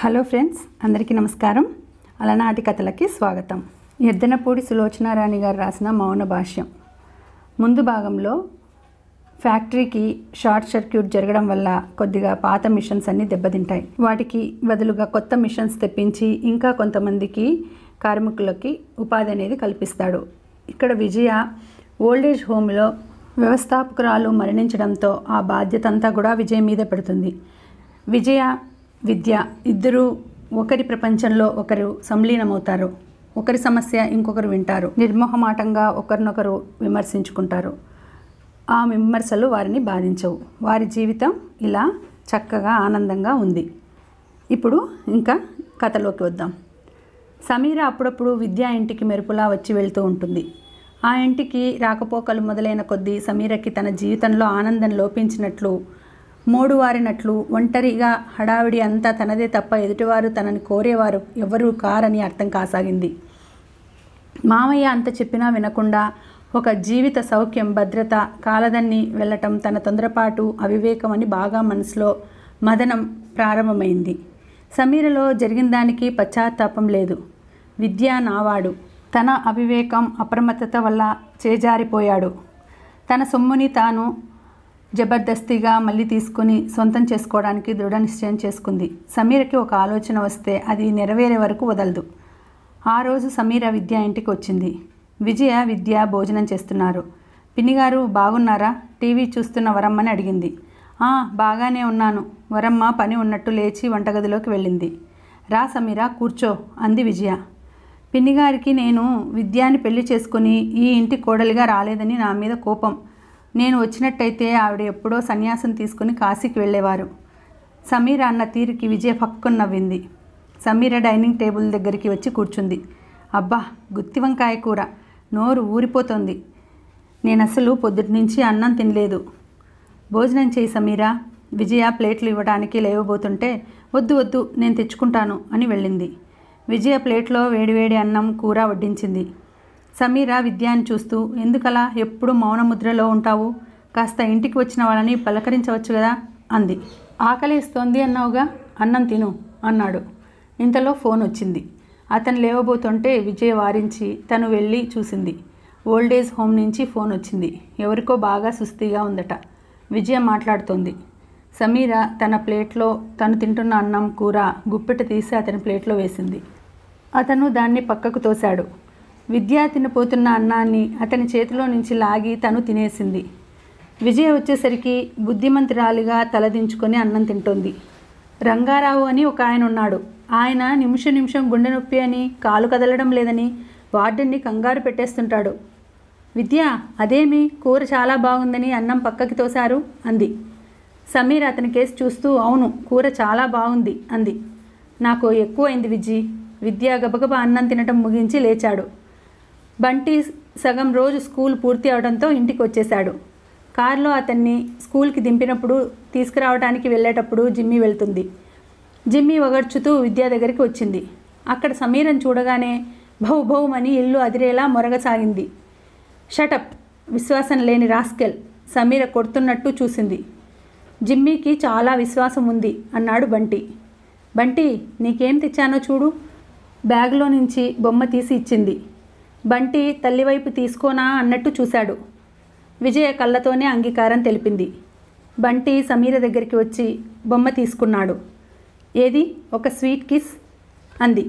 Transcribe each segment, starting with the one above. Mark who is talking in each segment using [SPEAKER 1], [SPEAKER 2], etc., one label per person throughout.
[SPEAKER 1] hello friends అందరికీ నమస్కారం అలనాటి కథలకి స్వాగతం ఎద్దనపూడి సులోచనారాణి గారు రాసిన మౌన భాష్యం ముందు భాగంలో ఫ్యాక్టరీకి షార్ట్ సర్క్యూట్ జరగడం వల్ల కొద్దిగా పాత మిషన్స్ అన్నీ దెబ్బతింటాయి వాటికి బదులుగా కొత్త మిషన్స్ తెప్పించి ఇంకా కొంతమందికి కార్మికులకి ఉపాధి అనేది కల్పిస్తాడు ఇక్కడ విజయ ఓల్డేజ్ హోమ్లో వ్యవస్థాపకురాలు మరణించడంతో ఆ బాధ్యత అంతా కూడా విజయ్ మీద పెడుతుంది విజయ విద్య ఇద్దరు ఒకరి ప్రపంచంలో ఒకరు సంలీనమవుతారు ఒకరి సమస్య ఇంకొకరు వింటారు నిర్మోహమాటంగా ఒకరినొకరు విమర్శించుకుంటారు ఆ విమర్శలు వారిని బాధించవు వారి జీవితం ఇలా చక్కగా ఆనందంగా ఉంది ఇప్పుడు ఇంకా కథలోకి వద్దాం సమీర అప్పుడప్పుడు విద్యా ఇంటికి మెరుపులా వచ్చి వెళ్తూ ఉంటుంది ఆ ఇంటికి రాకపోకలు మొదలైన కొద్దీ సమీరకి తన జీవితంలో ఆనందం లోపించినట్లు మోడువారినట్లు ఒంటరిగా హడావిడి అంతా తనదే తప్ప ఎదుటివారు తనని కోరేవారు ఎవరూ కారని అర్థం కాసాగింది మామయ్య అంత చెప్పినా వినకుండా ఒక జీవిత సౌఖ్యం భద్రత కాలదన్ని వెళ్ళటం తన తొందరపాటు అవివేకం అని బాగా మనసులో మదనం ప్రారంభమైంది సమీరలో జరిగిన దానికి పశ్చాత్తాపం లేదు విద్య నావాడు తన అవివేకం అప్రమత్తత వల్ల చేజారిపోయాడు తన సొమ్ముని తాను జబర్దస్తిగా మళ్ళీ తీసుకుని సొంతం చేసుకోవడానికి దృఢ నిశ్చయం చేసుకుంది సమీరకి ఒక ఆలోచన వస్తే అది నెరవేరే వరకు వదలదు ఆ రోజు సమీర విద్య ఇంటికి వచ్చింది విజయ విద్య భోజనం చేస్తున్నారు పిన్నిగారు బాగున్నారా టీవీ చూస్తున్న వరమ్మని అడిగింది ఆ బాగానే ఉన్నాను వరమ్మ పని ఉన్నట్టు లేచి వంటగదిలోకి వెళ్ళింది రా సమీర కూర్చో అంది విజయ పిన్నిగారికి నేను విద్యాని పెళ్లి చేసుకుని ఈ ఇంటి కోడలిగా రాలేదని నా మీద కోపం నేను వచ్చినట్టయితే ఆవిడ ఎప్పుడో సన్యాసం తీసుకుని కాశీకి వెళ్ళేవారు సమీర అన్న తీరుకి విజయ ఫక్కున నవ్వింది సమీర డైనింగ్ టేబుల్ దగ్గరికి వచ్చి కూర్చుంది అబ్బా గుత్తి వంకాయ కూర నోరు ఊరిపోతుంది నేను అసలు పొద్దుటి నుంచి అన్నం తినలేదు భోజనం చేయి సమీరా విజయ ప్లేట్లు ఇవ్వడానికి లేవబోతుంటే వద్దు వద్దు నేను తెచ్చుకుంటాను అని వెళ్ళింది విజయ ప్లేట్లో వేడివేడి అన్నం కూర వడ్డించింది సమీర విద్యాన్ని చూస్తూ ఎందుకలా ఎప్పుడు మౌనముద్రలో ఉంటావు కాస్త ఇంటికి వచ్చిన వాళ్ళని పలకరించవచ్చు కదా అంది ఆకలిస్తోంది అన్నావుగా అన్నం తిను అన్నాడు ఇంతలో ఫోన్ వచ్చింది అతను లేవబోతుంటే విజయ్ వారించి తను వెళ్ళి చూసింది ఓల్డేజ్ హోమ్ నుంచి ఫోన్ వచ్చింది ఎవరికో బాగా సుస్థిగా ఉందట విజయ మాట్లాడుతోంది సమీర తన ప్లేట్లో తను తింటున్న అన్నం కూర గుప్పెట తీసి అతని ప్లేట్లో వేసింది అతను దాన్ని పక్కకు తోశాడు విద్యా తినపోతున్న అన్నాన్ని అతని చేతిలో నుంచి లాగి తను తినేసింది విజయ వచ్చేసరికి బుద్ధిమంతురాలిగా తలదించుకొని అన్నం తింటోంది రంగారావు అని ఒక ఆయన ఉన్నాడు ఆయన నిమిష నిమిషం గుండె నొప్పి అని కాలు కదలడం లేదని వార్డుని కంగారు పెట్టేస్తుంటాడు విద్య అదేమి కూర చాలా బాగుందని అన్నం పక్కకి తోశారు అంది సమీర్ అతని కేసు చూస్తూ అవును కూర చాలా బాగుంది అంది నాకు ఎక్కువైంది విజ్జి విద్య గబగబా అన్నం తినటం ముగించి లేచాడు బంటి సగం రోజు స్కూల్ పూర్తి అవడంతో ఇంటికి వచ్చేశాడు కారులో అతన్ని స్కూల్కి దింపినప్పుడు తీసుకురావడానికి వెళ్ళేటప్పుడు జిమ్మి వెళ్తుంది జిమ్మి ఒగర్చుతూ విద్యా దగ్గరికి వచ్చింది అక్కడ సమీరం చూడగానే భౌ భౌమని ఇల్లు అదిరేలా మొరగసాగింది షటప్ విశ్వాసం లేని రాస్కెల్ సమీర కొడుతున్నట్టు చూసింది జిమ్మీకి చాలా విశ్వాసం ఉంది అన్నాడు బంటి బంటి నీకేం తెచ్చానో చూడు బ్యాగ్లో నుంచి బొమ్మ తీసి ఇచ్చింది బంటి తల్లివైపు తీసుకోనా అన్నట్టు చూశాడు విజయ కళ్ళతోనే అంగీకారం తెలిపింది బంటి సమీర దగ్గరికి వచ్చి బొమ్మ తీసుకున్నాడు ఏది ఒక స్వీట్ కిస్ అంది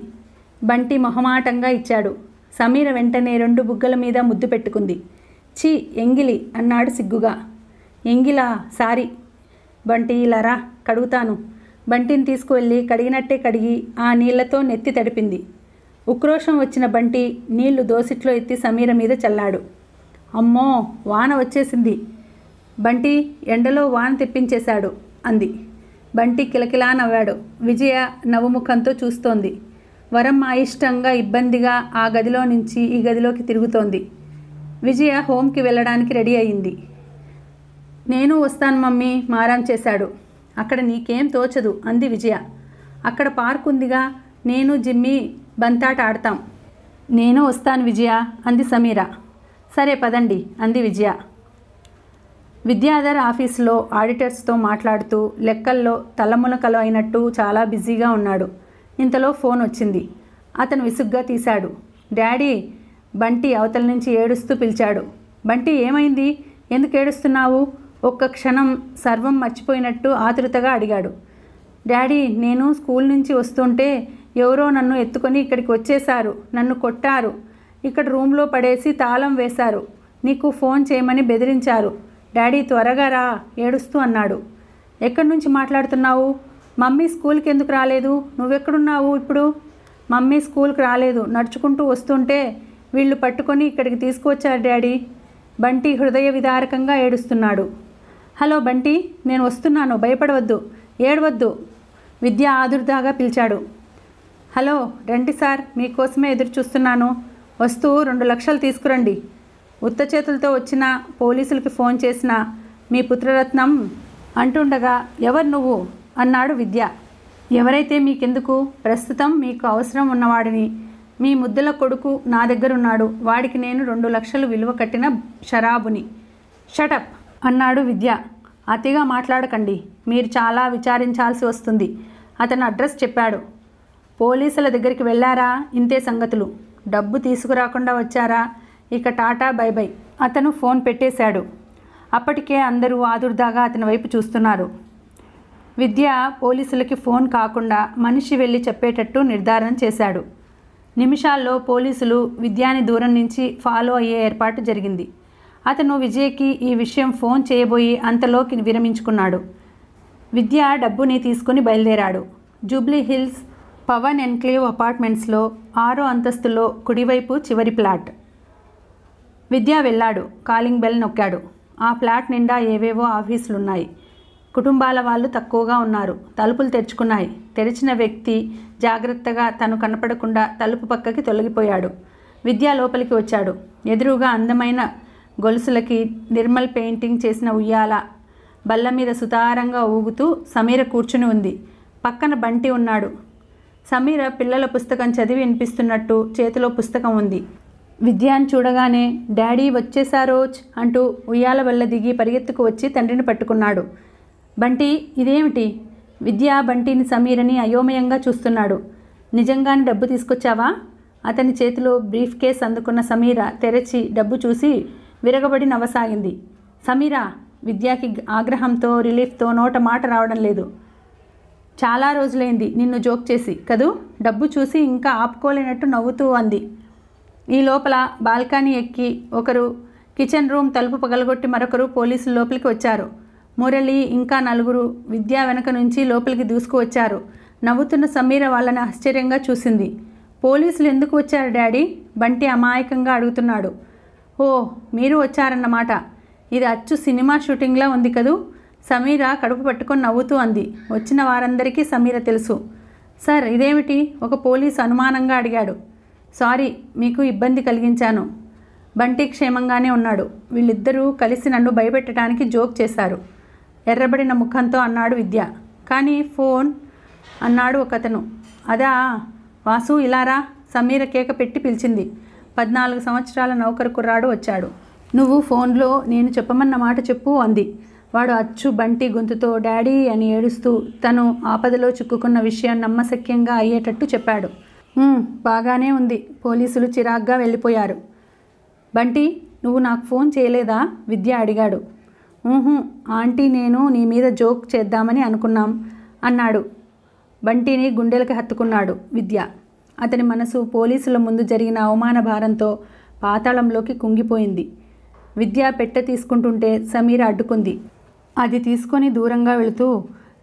[SPEAKER 1] బంటి మొహమాటంగా ఇచ్చాడు సమీర వెంటనే రెండు బుగ్గల మీద ముద్దు పెట్టుకుంది చీ ఎంగిలి అన్నాడు సిగ్గుగా ఎంగిలా సారీ బంటి ఇలా కడుగుతాను బంటిని తీసుకువెళ్ళి కడిగినట్టే కడిగి ఆ నీళ్లతో నెత్తి తడిపింది ఉక్రోషం వచ్చిన బంటి నీళ్లు దోసిట్లో ఎత్తి సమీర మీద చల్లాడు అమ్మో వాన వచ్చేసింది బంటి ఎండలో వాన తెప్పించేశాడు అంది బంటి కిలకిలా నవ్వాడు విజయ నవ్వుముఖంతో చూస్తోంది వరం ఇష్టంగా ఇబ్బందిగా ఆ గదిలో నుంచి ఈ గదిలోకి తిరుగుతోంది విజయ హోమ్కి వెళ్ళడానికి రెడీ అయింది నేను వస్తాను మమ్మీ మారాం చేశాడు అక్కడ నీకేం తోచదు అంది విజయ అక్కడ పార్క్ ఉందిగా నేను జిమ్మి బంతాట ఆడతాం నేను వస్తాను విజయ అంది సమీర సరే పదండి అంది విజయ విద్యాధర్ ఆఫీస్లో ఆడిటర్స్తో మాట్లాడుతూ లెక్కల్లో తలమునకలు అయినట్టు చాలా బిజీగా ఉన్నాడు ఇంతలో ఫోన్ వచ్చింది అతను విసుగ్గా తీశాడు డాడీ బంటి అవతల నుంచి ఏడుస్తూ పిలిచాడు బంటి ఏమైంది ఎందుకు ఏడుస్తున్నావు ఒక్క క్షణం సర్వం మర్చిపోయినట్టు ఆతృతగా అడిగాడు డాడీ నేను స్కూల్ నుంచి వస్తుంటే ఎవరో నన్ను ఎత్తుకొని ఇక్కడికి వచ్చేశారు నన్ను కొట్టారు ఇక్కడ రూమ్లో పడేసి తాళం వేశారు నీకు ఫోన్ చేయమని బెదిరించారు డాడీ త్వరగా రా ఏడుస్తూ అన్నాడు ఎక్కడి నుంచి మాట్లాడుతున్నావు మమ్మీ స్కూల్కి ఎందుకు రాలేదు నువ్వెక్కడున్నావు ఇప్పుడు మమ్మీ స్కూల్కి రాలేదు నడుచుకుంటూ వస్తుంటే వీళ్ళు పట్టుకొని ఇక్కడికి తీసుకువచ్చారు డాడీ బంటి హృదయ విదారకంగా ఏడుస్తున్నాడు హలో బంటి నేను వస్తున్నాను భయపడవద్దు ఏడవద్దు విద్య ఆదుర్దాగా పిలిచాడు హలో రండి సార్ మీకోసమే ఎదురు చూస్తున్నాను వస్తూ రెండు లక్షలు తీసుకురండి ఉత్త చేతులతో వచ్చిన పోలీసులకి ఫోన్ చేసిన మీ పుత్రరత్నం అంటుండగా ఎవరు నువ్వు అన్నాడు విద్య ఎవరైతే మీకెందుకు ప్రస్తుతం మీకు అవసరం ఉన్నవాడిని మీ ముద్దుల కొడుకు నా దగ్గరున్నాడు వాడికి నేను రెండు లక్షలు విలువ కట్టిన షరాబుని షటప్ అన్నాడు విద్య అతిగా మాట్లాడకండి మీరు చాలా విచారించాల్సి వస్తుంది అతను అడ్రస్ చెప్పాడు పోలీసుల దగ్గరికి వెళ్ళారా ఇంతే సంగతులు డబ్బు తీసుకురాకుండా వచ్చారా ఇక టాటా బై బై అతను ఫోన్ పెట్టేశాడు అప్పటికే అందరూ ఆదుర్దాగా అతని వైపు చూస్తున్నారు విద్య పోలీసులకి ఫోన్ కాకుండా మనిషి వెళ్ళి చెప్పేటట్టు నిర్ధారణ చేశాడు నిమిషాల్లో పోలీసులు విద్యాని దూరం నుంచి ఫాలో అయ్యే ఏర్పాటు జరిగింది అతను విజయ్కి ఈ విషయం ఫోన్ చేయబోయి అంతలోకి విరమించుకున్నాడు విద్య డబ్బుని తీసుకుని బయలుదేరాడు జూబ్లీ హిల్స్ పవన్ ఎన్క్లేవ్ అపార్ట్మెంట్స్లో ఆరో అంతస్తులో కుడివైపు చివరి ప్లాట్ విద్య వెళ్ళాడు కాలింగ్ బెల్ నొక్కాడు ఆ ఫ్లాట్ నిండా ఏవేవో ఆఫీసులున్నాయి కుటుంబాల వాళ్ళు తక్కువగా ఉన్నారు తలుపులు తెరుచుకున్నాయి తెరిచిన వ్యక్తి జాగ్రత్తగా తను కనపడకుండా తలుపు పక్కకి తొలగిపోయాడు విద్య లోపలికి వచ్చాడు ఎదురుగా అందమైన గొలుసులకి నిర్మల్ పెయింటింగ్ చేసిన ఉయ్యాల బల్ల మీద సుతారంగా ఊగుతూ సమీర కూర్చుని ఉంది పక్కన బంటి ఉన్నాడు సమీర పిల్లల పుస్తకం చదివి వినిపిస్తున్నట్టు చేతిలో పుస్తకం ఉంది విద్యాన్ చూడగానే డాడీ రోజ్ అంటూ ఉయ్యాల వల్ల దిగి పరిగెత్తుకు వచ్చి తండ్రిని పట్టుకున్నాడు బంటి ఇదేమిటి విద్య బంటిని సమీరని అయోమయంగా చూస్తున్నాడు నిజంగానే డబ్బు తీసుకొచ్చావా అతని చేతిలో బ్రీఫ్ కేస్ అందుకున్న సమీర తెరచి డబ్బు చూసి విరగబడి నవ్వసాగింది సమీర విద్యాకి ఆగ్రహంతో రిలీఫ్తో నోట మాట రావడం లేదు చాలా రోజులైంది నిన్ను జోక్ చేసి కదూ డబ్బు చూసి ఇంకా ఆపుకోలేనట్టు నవ్వుతూ అంది ఈ లోపల బాల్కనీ ఎక్కి ఒకరు కిచెన్ రూమ్ తలుపు పగలగొట్టి మరొకరు పోలీసులు లోపలికి వచ్చారు మురళి ఇంకా నలుగురు విద్యా వెనక నుంచి లోపలికి దూసుకువచ్చారు నవ్వుతున్న సమీర వాళ్ళని ఆశ్చర్యంగా చూసింది పోలీసులు ఎందుకు వచ్చారు డాడీ బంటి అమాయకంగా అడుగుతున్నాడు ఓ మీరు వచ్చారన్నమాట ఇది అచ్చు సినిమా షూటింగ్లా ఉంది కదూ సమీర కడుపు పట్టుకొని నవ్వుతూ అంది వచ్చిన వారందరికీ సమీర తెలుసు సార్ ఇదేమిటి ఒక పోలీసు అనుమానంగా అడిగాడు సారీ మీకు ఇబ్బంది కలిగించాను బంటి క్షేమంగానే ఉన్నాడు వీళ్ళిద్దరూ కలిసి నన్ను భయపెట్టడానికి జోక్ చేశారు ఎర్రబడిన ముఖంతో అన్నాడు విద్య కానీ ఫోన్ అన్నాడు ఒకతను అదా వాసు ఇలారా సమీర కేక పెట్టి పిలిచింది పద్నాలుగు సంవత్సరాల నౌకరు కుర్రాడు వచ్చాడు నువ్వు ఫోన్లో నేను చెప్పమన్న మాట చెప్పు అంది వాడు అచ్చు బంటి గొంతుతో డాడీ అని ఏడుస్తూ తను ఆపదలో చిక్కుకున్న విషయం నమ్మశక్యంగా అయ్యేటట్టు చెప్పాడు బాగానే ఉంది పోలీసులు చిరాగ్గా వెళ్ళిపోయారు బంటి నువ్వు నాకు ఫోన్ చేయలేదా విద్య అడిగాడు ఆంటీ నేను నీ మీద జోక్ చేద్దామని అనుకున్నాం అన్నాడు బంటిని గుండెలకి హత్తుకున్నాడు విద్య అతని మనసు పోలీసుల ముందు జరిగిన అవమాన భారంతో పాతాళంలోకి కుంగిపోయింది విద్య పెట్టె తీసుకుంటుంటే సమీర అడ్డుకుంది అది తీసుకొని దూరంగా వెళుతూ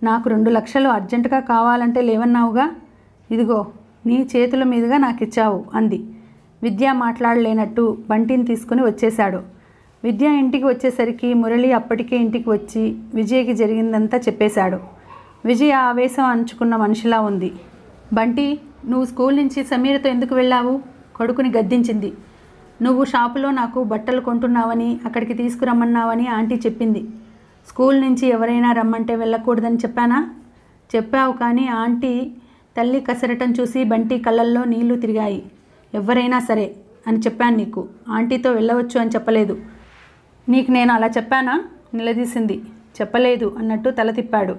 [SPEAKER 1] నాకు రెండు లక్షలు అర్జెంటుగా కావాలంటే లేవన్నావుగా ఇదిగో నీ చేతుల మీదుగా నాకు ఇచ్చావు అంది విద్య మాట్లాడలేనట్టు బంటిని తీసుకుని వచ్చేశాడు విద్య ఇంటికి వచ్చేసరికి మురళి అప్పటికే ఇంటికి వచ్చి విజయ్కి జరిగిందంతా చెప్పేశాడు విజయ్ ఆవేశం అంచుకున్న మనిషిలా ఉంది బంటి నువ్వు స్కూల్ నుంచి సమీరతో ఎందుకు వెళ్ళావు కొడుకుని గద్దించింది నువ్వు షాపులో నాకు బట్టలు కొంటున్నావని అక్కడికి తీసుకురమ్మన్నావని ఆంటీ చెప్పింది స్కూల్ నుంచి ఎవరైనా రమ్మంటే వెళ్ళకూడదని చెప్పానా చెప్పావు కానీ ఆంటీ తల్లి కసరటం చూసి బంటి కళ్ళల్లో నీళ్లు తిరిగాయి ఎవరైనా సరే అని చెప్పాను నీకు ఆంటీతో వెళ్ళవచ్చు అని చెప్పలేదు నీకు నేను అలా చెప్పానా నిలదీసింది చెప్పలేదు అన్నట్టు తల తిప్పాడు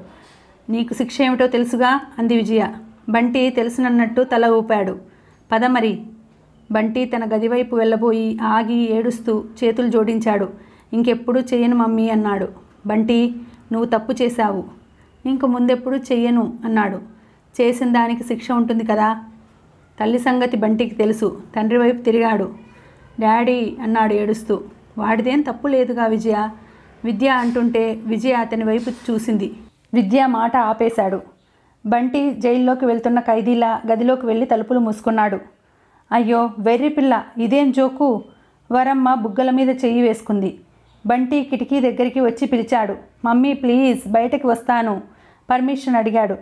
[SPEAKER 1] నీకు శిక్ష ఏమిటో తెలుసుగా అంది విజయ బంటి తెలుసునన్నట్టు తల ఊపాడు పద మరి బంటి తన గదివైపు వెళ్ళబోయి ఆగి ఏడుస్తూ చేతులు జోడించాడు ఇంకెప్పుడు చేయను మమ్మీ అన్నాడు బంటి నువ్వు తప్పు చేశావు ఇంక ముందెప్పుడు చెయ్యను అన్నాడు చేసిన దానికి శిక్ష ఉంటుంది కదా తల్లి సంగతి బంటికి తెలుసు తండ్రి వైపు తిరిగాడు డాడీ అన్నాడు ఏడుస్తూ వాడిదేం తప్పు లేదుగా విజయ విద్య అంటుంటే విజయ అతని వైపు చూసింది విద్య మాట ఆపేశాడు బంటి జైల్లోకి వెళ్తున్న ఖైదీలా గదిలోకి వెళ్ళి తలుపులు మూసుకున్నాడు అయ్యో వెర్రి పిల్ల ఇదేం జోకు వరమ్మ బుగ్గల మీద చెయ్యి వేసుకుంది బంటి కిటికీ దగ్గరికి వచ్చి పిలిచాడు మమ్మీ ప్లీజ్ బయటకు వస్తాను పర్మిషన్ అడిగాడు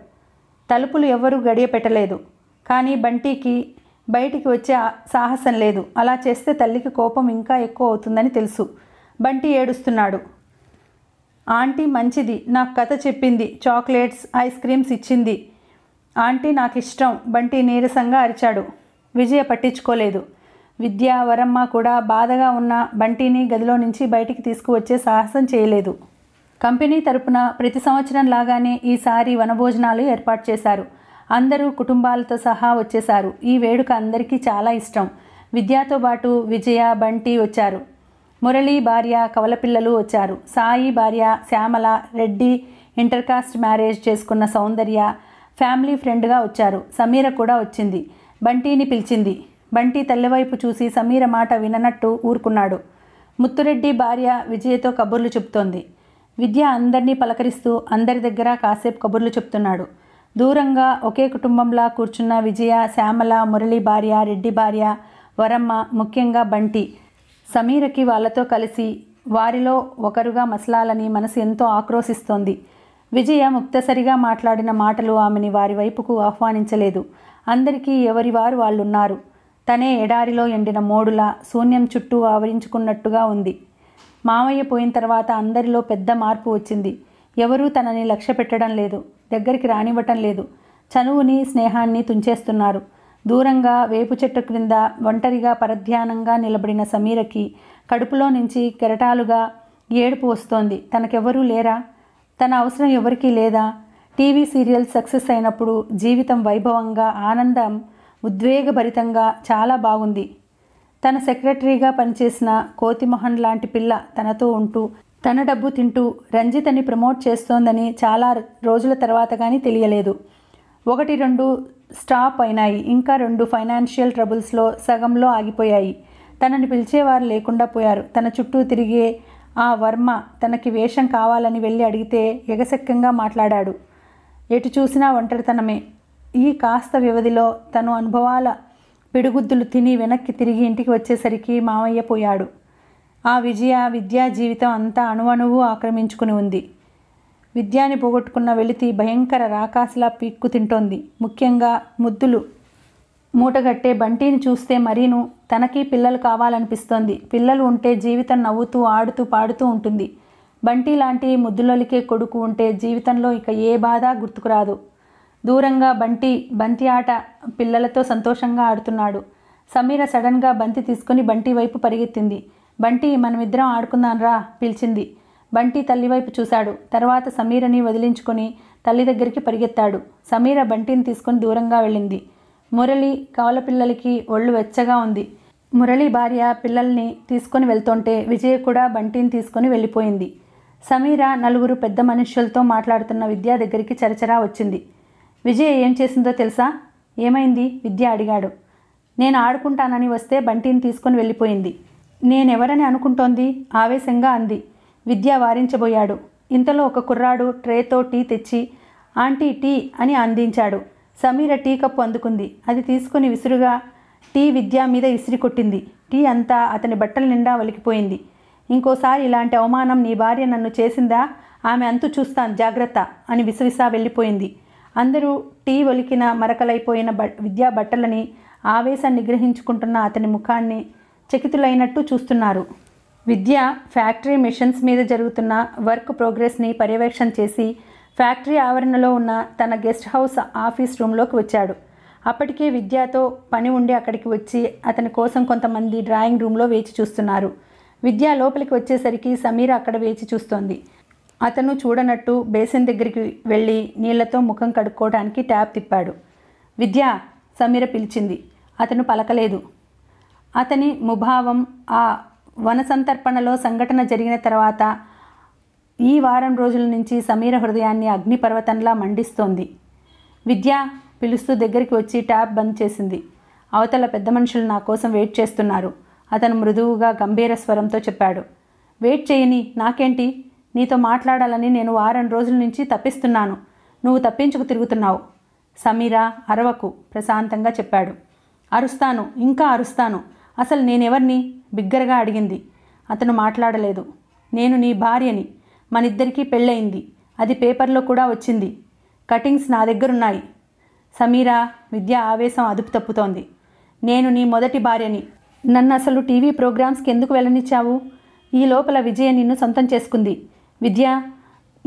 [SPEAKER 1] తలుపులు ఎవ్వరూ గడియ పెట్టలేదు కానీ బంటికి బయటికి వచ్చే సాహసం లేదు అలా చేస్తే తల్లికి కోపం ఇంకా ఎక్కువ అవుతుందని తెలుసు బంటి ఏడుస్తున్నాడు ఆంటీ మంచిది నాకు కథ చెప్పింది చాక్లెట్స్ ఐస్ క్రీమ్స్ ఇచ్చింది ఆంటీ నాకు ఇష్టం బంటి నీరసంగా అరిచాడు విజయ పట్టించుకోలేదు విద్య వరమ్మ కూడా బాధగా ఉన్న బంటిని గదిలో నుంచి బయటికి తీసుకువచ్చే సాహసం చేయలేదు కంపెనీ తరపున ప్రతి సంవత్సరం లాగానే ఈసారి వనభోజనాలు ఏర్పాటు చేశారు అందరూ కుటుంబాలతో సహా వచ్చేశారు ఈ వేడుక అందరికీ చాలా ఇష్టం విద్యాతో పాటు విజయ బంటి వచ్చారు మురళి భార్య కవలపిల్లలు వచ్చారు సాయి భార్య శ్యామల రెడ్డి ఇంటర్కాస్ట్ మ్యారేజ్ చేసుకున్న సౌందర్య ఫ్యామిలీ ఫ్రెండ్గా వచ్చారు సమీర కూడా వచ్చింది బంటిని పిలిచింది బంటి తల్లివైపు చూసి సమీర మాట విననట్టు ఊరుకున్నాడు ముత్తురెడ్డి భార్య విజయతో కబుర్లు చెబుతోంది విద్య అందరినీ పలకరిస్తూ అందరి దగ్గర కాసేపు కబుర్లు చెప్తున్నాడు దూరంగా ఒకే కుటుంబంలా కూర్చున్న విజయ శ్యామల మురళి భార్య రెడ్డి భార్య వరమ్మ ముఖ్యంగా బంటి సమీరకి వాళ్ళతో కలిసి వారిలో ఒకరుగా మసలాలని మనసు ఎంతో ఆక్రోశిస్తోంది విజయ ముక్తసరిగా మాట్లాడిన మాటలు ఆమెని వారి వైపుకు ఆహ్వానించలేదు అందరికీ ఎవరి వారు వాళ్ళున్నారు తనే ఎడారిలో ఎండిన మోడుల శూన్యం చుట్టూ ఆవరించుకున్నట్టుగా ఉంది మామయ్య పోయిన తర్వాత అందరిలో పెద్ద మార్పు వచ్చింది ఎవరూ తనని లక్ష్య పెట్టడం లేదు దగ్గరికి రానివ్వటం లేదు చనువుని స్నేహాన్ని తుంచేస్తున్నారు దూరంగా వేపు చెట్టు క్రింద ఒంటరిగా పరధ్యానంగా నిలబడిన సమీరకి కడుపులో నుంచి కెరటాలుగా ఏడుపు వస్తోంది తనకెవరూ లేరా తన అవసరం ఎవరికీ లేదా టీవీ సీరియల్ సక్సెస్ అయినప్పుడు జీవితం వైభవంగా ఆనందం ఉద్వేగభరితంగా చాలా బాగుంది తన సెక్రటరీగా పనిచేసిన కోతిమోహన్ లాంటి పిల్ల తనతో ఉంటూ తన డబ్బు తింటూ రంజితని ప్రమోట్ చేస్తోందని చాలా రోజుల తర్వాత కానీ తెలియలేదు ఒకటి రెండు స్టాప్ అయినాయి ఇంకా రెండు ఫైనాన్షియల్ ట్రబుల్స్లో సగంలో ఆగిపోయాయి తనని పిలిచేవారు లేకుండా పోయారు తన చుట్టూ తిరిగే ఆ వర్మ తనకి వేషం కావాలని వెళ్ళి అడిగితే ఎగసక్యంగా మాట్లాడాడు ఎటు చూసినా ఒంటరితనమే ఈ కాస్త వ్యవధిలో తను అనుభవాల పిడుగుద్దులు తిని వెనక్కి తిరిగి ఇంటికి వచ్చేసరికి మామయ్య పోయాడు ఆ విజయ విద్యా జీవితం అంతా అణువణువు ఆక్రమించుకుని ఉంది విద్యాని పోగొట్టుకున్న వెలితి భయంకర రాకాసలా పీక్కు తింటోంది ముఖ్యంగా ముద్దులు మూటగట్టే బంటిని చూస్తే మరీను తనకి పిల్లలు కావాలనిపిస్తోంది పిల్లలు ఉంటే జీవితం నవ్వుతూ ఆడుతూ పాడుతూ ఉంటుంది బంటి లాంటి ముద్దులలికే కొడుకు ఉంటే జీవితంలో ఇక ఏ బాధ గుర్తుకురాదు దూరంగా బంటి బంతి ఆట పిల్లలతో సంతోషంగా ఆడుతున్నాడు సమీర సడన్గా బంతి తీసుకుని బంటి వైపు పరిగెత్తింది బంటి మనమిద్దరం ఆడుకుందాం రా పిలిచింది బంటి తల్లివైపు చూశాడు తర్వాత సమీరని వదిలించుకొని తల్లి దగ్గరికి పరిగెత్తాడు సమీర బంటిని తీసుకుని దూరంగా వెళ్ళింది మురళి కవల పిల్లలకి ఒళ్ళు వెచ్చగా ఉంది మురళి భార్య పిల్లల్ని తీసుకొని వెళ్తుంటే విజయ్ కూడా బంటిని తీసుకొని వెళ్ళిపోయింది సమీర నలుగురు పెద్ద మనుషులతో మాట్లాడుతున్న విద్యా దగ్గరికి చరచరా వచ్చింది విజయ ఏం చేసిందో తెలుసా ఏమైంది విద్య అడిగాడు నేను ఆడుకుంటానని వస్తే బంటిని తీసుకొని వెళ్ళిపోయింది నేనెవరని అనుకుంటోంది ఆవేశంగా అంది విద్య వారించబోయాడు ఇంతలో ఒక కుర్రాడు ట్రేతో టీ తెచ్చి ఆంటీ టీ అని అందించాడు సమీర టీ కప్పు అందుకుంది అది తీసుకుని విసురుగా టీ విద్య మీద ఇసిరి కొట్టింది టీ అంతా అతని బట్టల నిండా వలికిపోయింది ఇంకోసారి ఇలాంటి అవమానం నీ భార్య నన్ను చేసిందా ఆమె అంతు చూస్తాను జాగ్రత్త అని విసవిసా వెళ్ళిపోయింది అందరూ టీ ఒలికిన మరకలైపోయిన బ విద్యా బట్టలని ఆవేశాన్ని గ్రహించుకుంటున్న అతని ముఖాన్ని చకితులైనట్టు చూస్తున్నారు విద్య ఫ్యాక్టరీ మిషన్స్ మీద జరుగుతున్న వర్క్ ప్రోగ్రెస్ని పర్యవేక్షణ చేసి ఫ్యాక్టరీ ఆవరణలో ఉన్న తన గెస్ట్ హౌస్ ఆఫీస్ రూమ్లోకి వచ్చాడు అప్పటికే విద్యతో పని ఉండి అక్కడికి వచ్చి అతని కోసం కొంతమంది డ్రాయింగ్ రూమ్లో వేచి చూస్తున్నారు విద్య లోపలికి వచ్చేసరికి సమీర అక్కడ వేచి చూస్తోంది అతను చూడనట్టు బేసిన్ దగ్గరికి వెళ్ళి నీళ్లతో ముఖం కడుక్కోవడానికి ట్యాప్ తిప్పాడు విద్య సమీర పిలిచింది అతను పలకలేదు అతని ముభావం ఆ వన సంతర్పణలో సంఘటన జరిగిన తర్వాత ఈ వారం రోజుల నుంచి సమీర హృదయాన్ని అగ్నిపర్వతంలా మండిస్తోంది విద్య పిలుస్తూ దగ్గరికి వచ్చి ట్యాప్ బంద్ చేసింది అవతల పెద్ద మనుషులు నా కోసం వెయిట్ చేస్తున్నారు అతను మృదువుగా గంభీర స్వరంతో చెప్పాడు వెయిట్ చేయని నాకేంటి నీతో మాట్లాడాలని నేను వారం రోజుల నుంచి తప్పిస్తున్నాను నువ్వు తప్పించుకు తిరుగుతున్నావు సమీరా అరవకు ప్రశాంతంగా చెప్పాడు అరుస్తాను ఇంకా అరుస్తాను అసలు నేనెవర్ని బిగ్గరగా అడిగింది అతను మాట్లాడలేదు నేను నీ భార్యని మనిద్దరికీ పెళ్ళయింది అది పేపర్లో కూడా వచ్చింది కటింగ్స్ నా దగ్గరున్నాయి సమీరా విద్య ఆవేశం అదుపు తప్పుతోంది నేను నీ మొదటి భార్యని నన్ను అసలు టీవీ ప్రోగ్రామ్స్కి ఎందుకు వెళ్ళనిచ్చావు ఈ లోపల విజయ నిన్ను సొంతం చేసుకుంది విద్య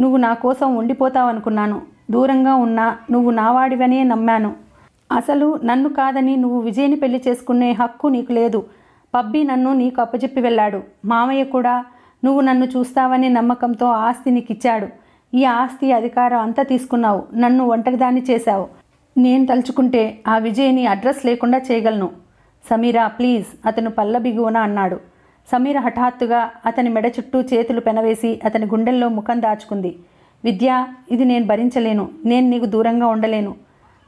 [SPEAKER 1] నువ్వు నా కోసం ఉండిపోతావు అనుకున్నాను దూరంగా ఉన్నా నువ్వు నావాడివనే నమ్మాను అసలు నన్ను కాదని నువ్వు విజయ్ని పెళ్లి చేసుకునే హక్కు నీకు లేదు పబ్బి నన్ను నీకు అప్పచెప్పి వెళ్ళాడు మామయ్య కూడా నువ్వు నన్ను చూస్తావనే నమ్మకంతో ఆస్తి నీకిచ్చాడు ఈ ఆస్తి అధికారం అంతా తీసుకున్నావు నన్ను ఒంటరిదాన్ని చేశావు నేను తలుచుకుంటే ఆ విజయ్ని అడ్రస్ లేకుండా చేయగలను సమీరా ప్లీజ్ అతను పల్లబిగువన అన్నాడు సమీర హఠాత్తుగా అతని మెడ చుట్టూ చేతులు పెనవేసి అతని గుండెల్లో ముఖం దాచుకుంది విద్య ఇది నేను భరించలేను నేను నీకు దూరంగా ఉండలేను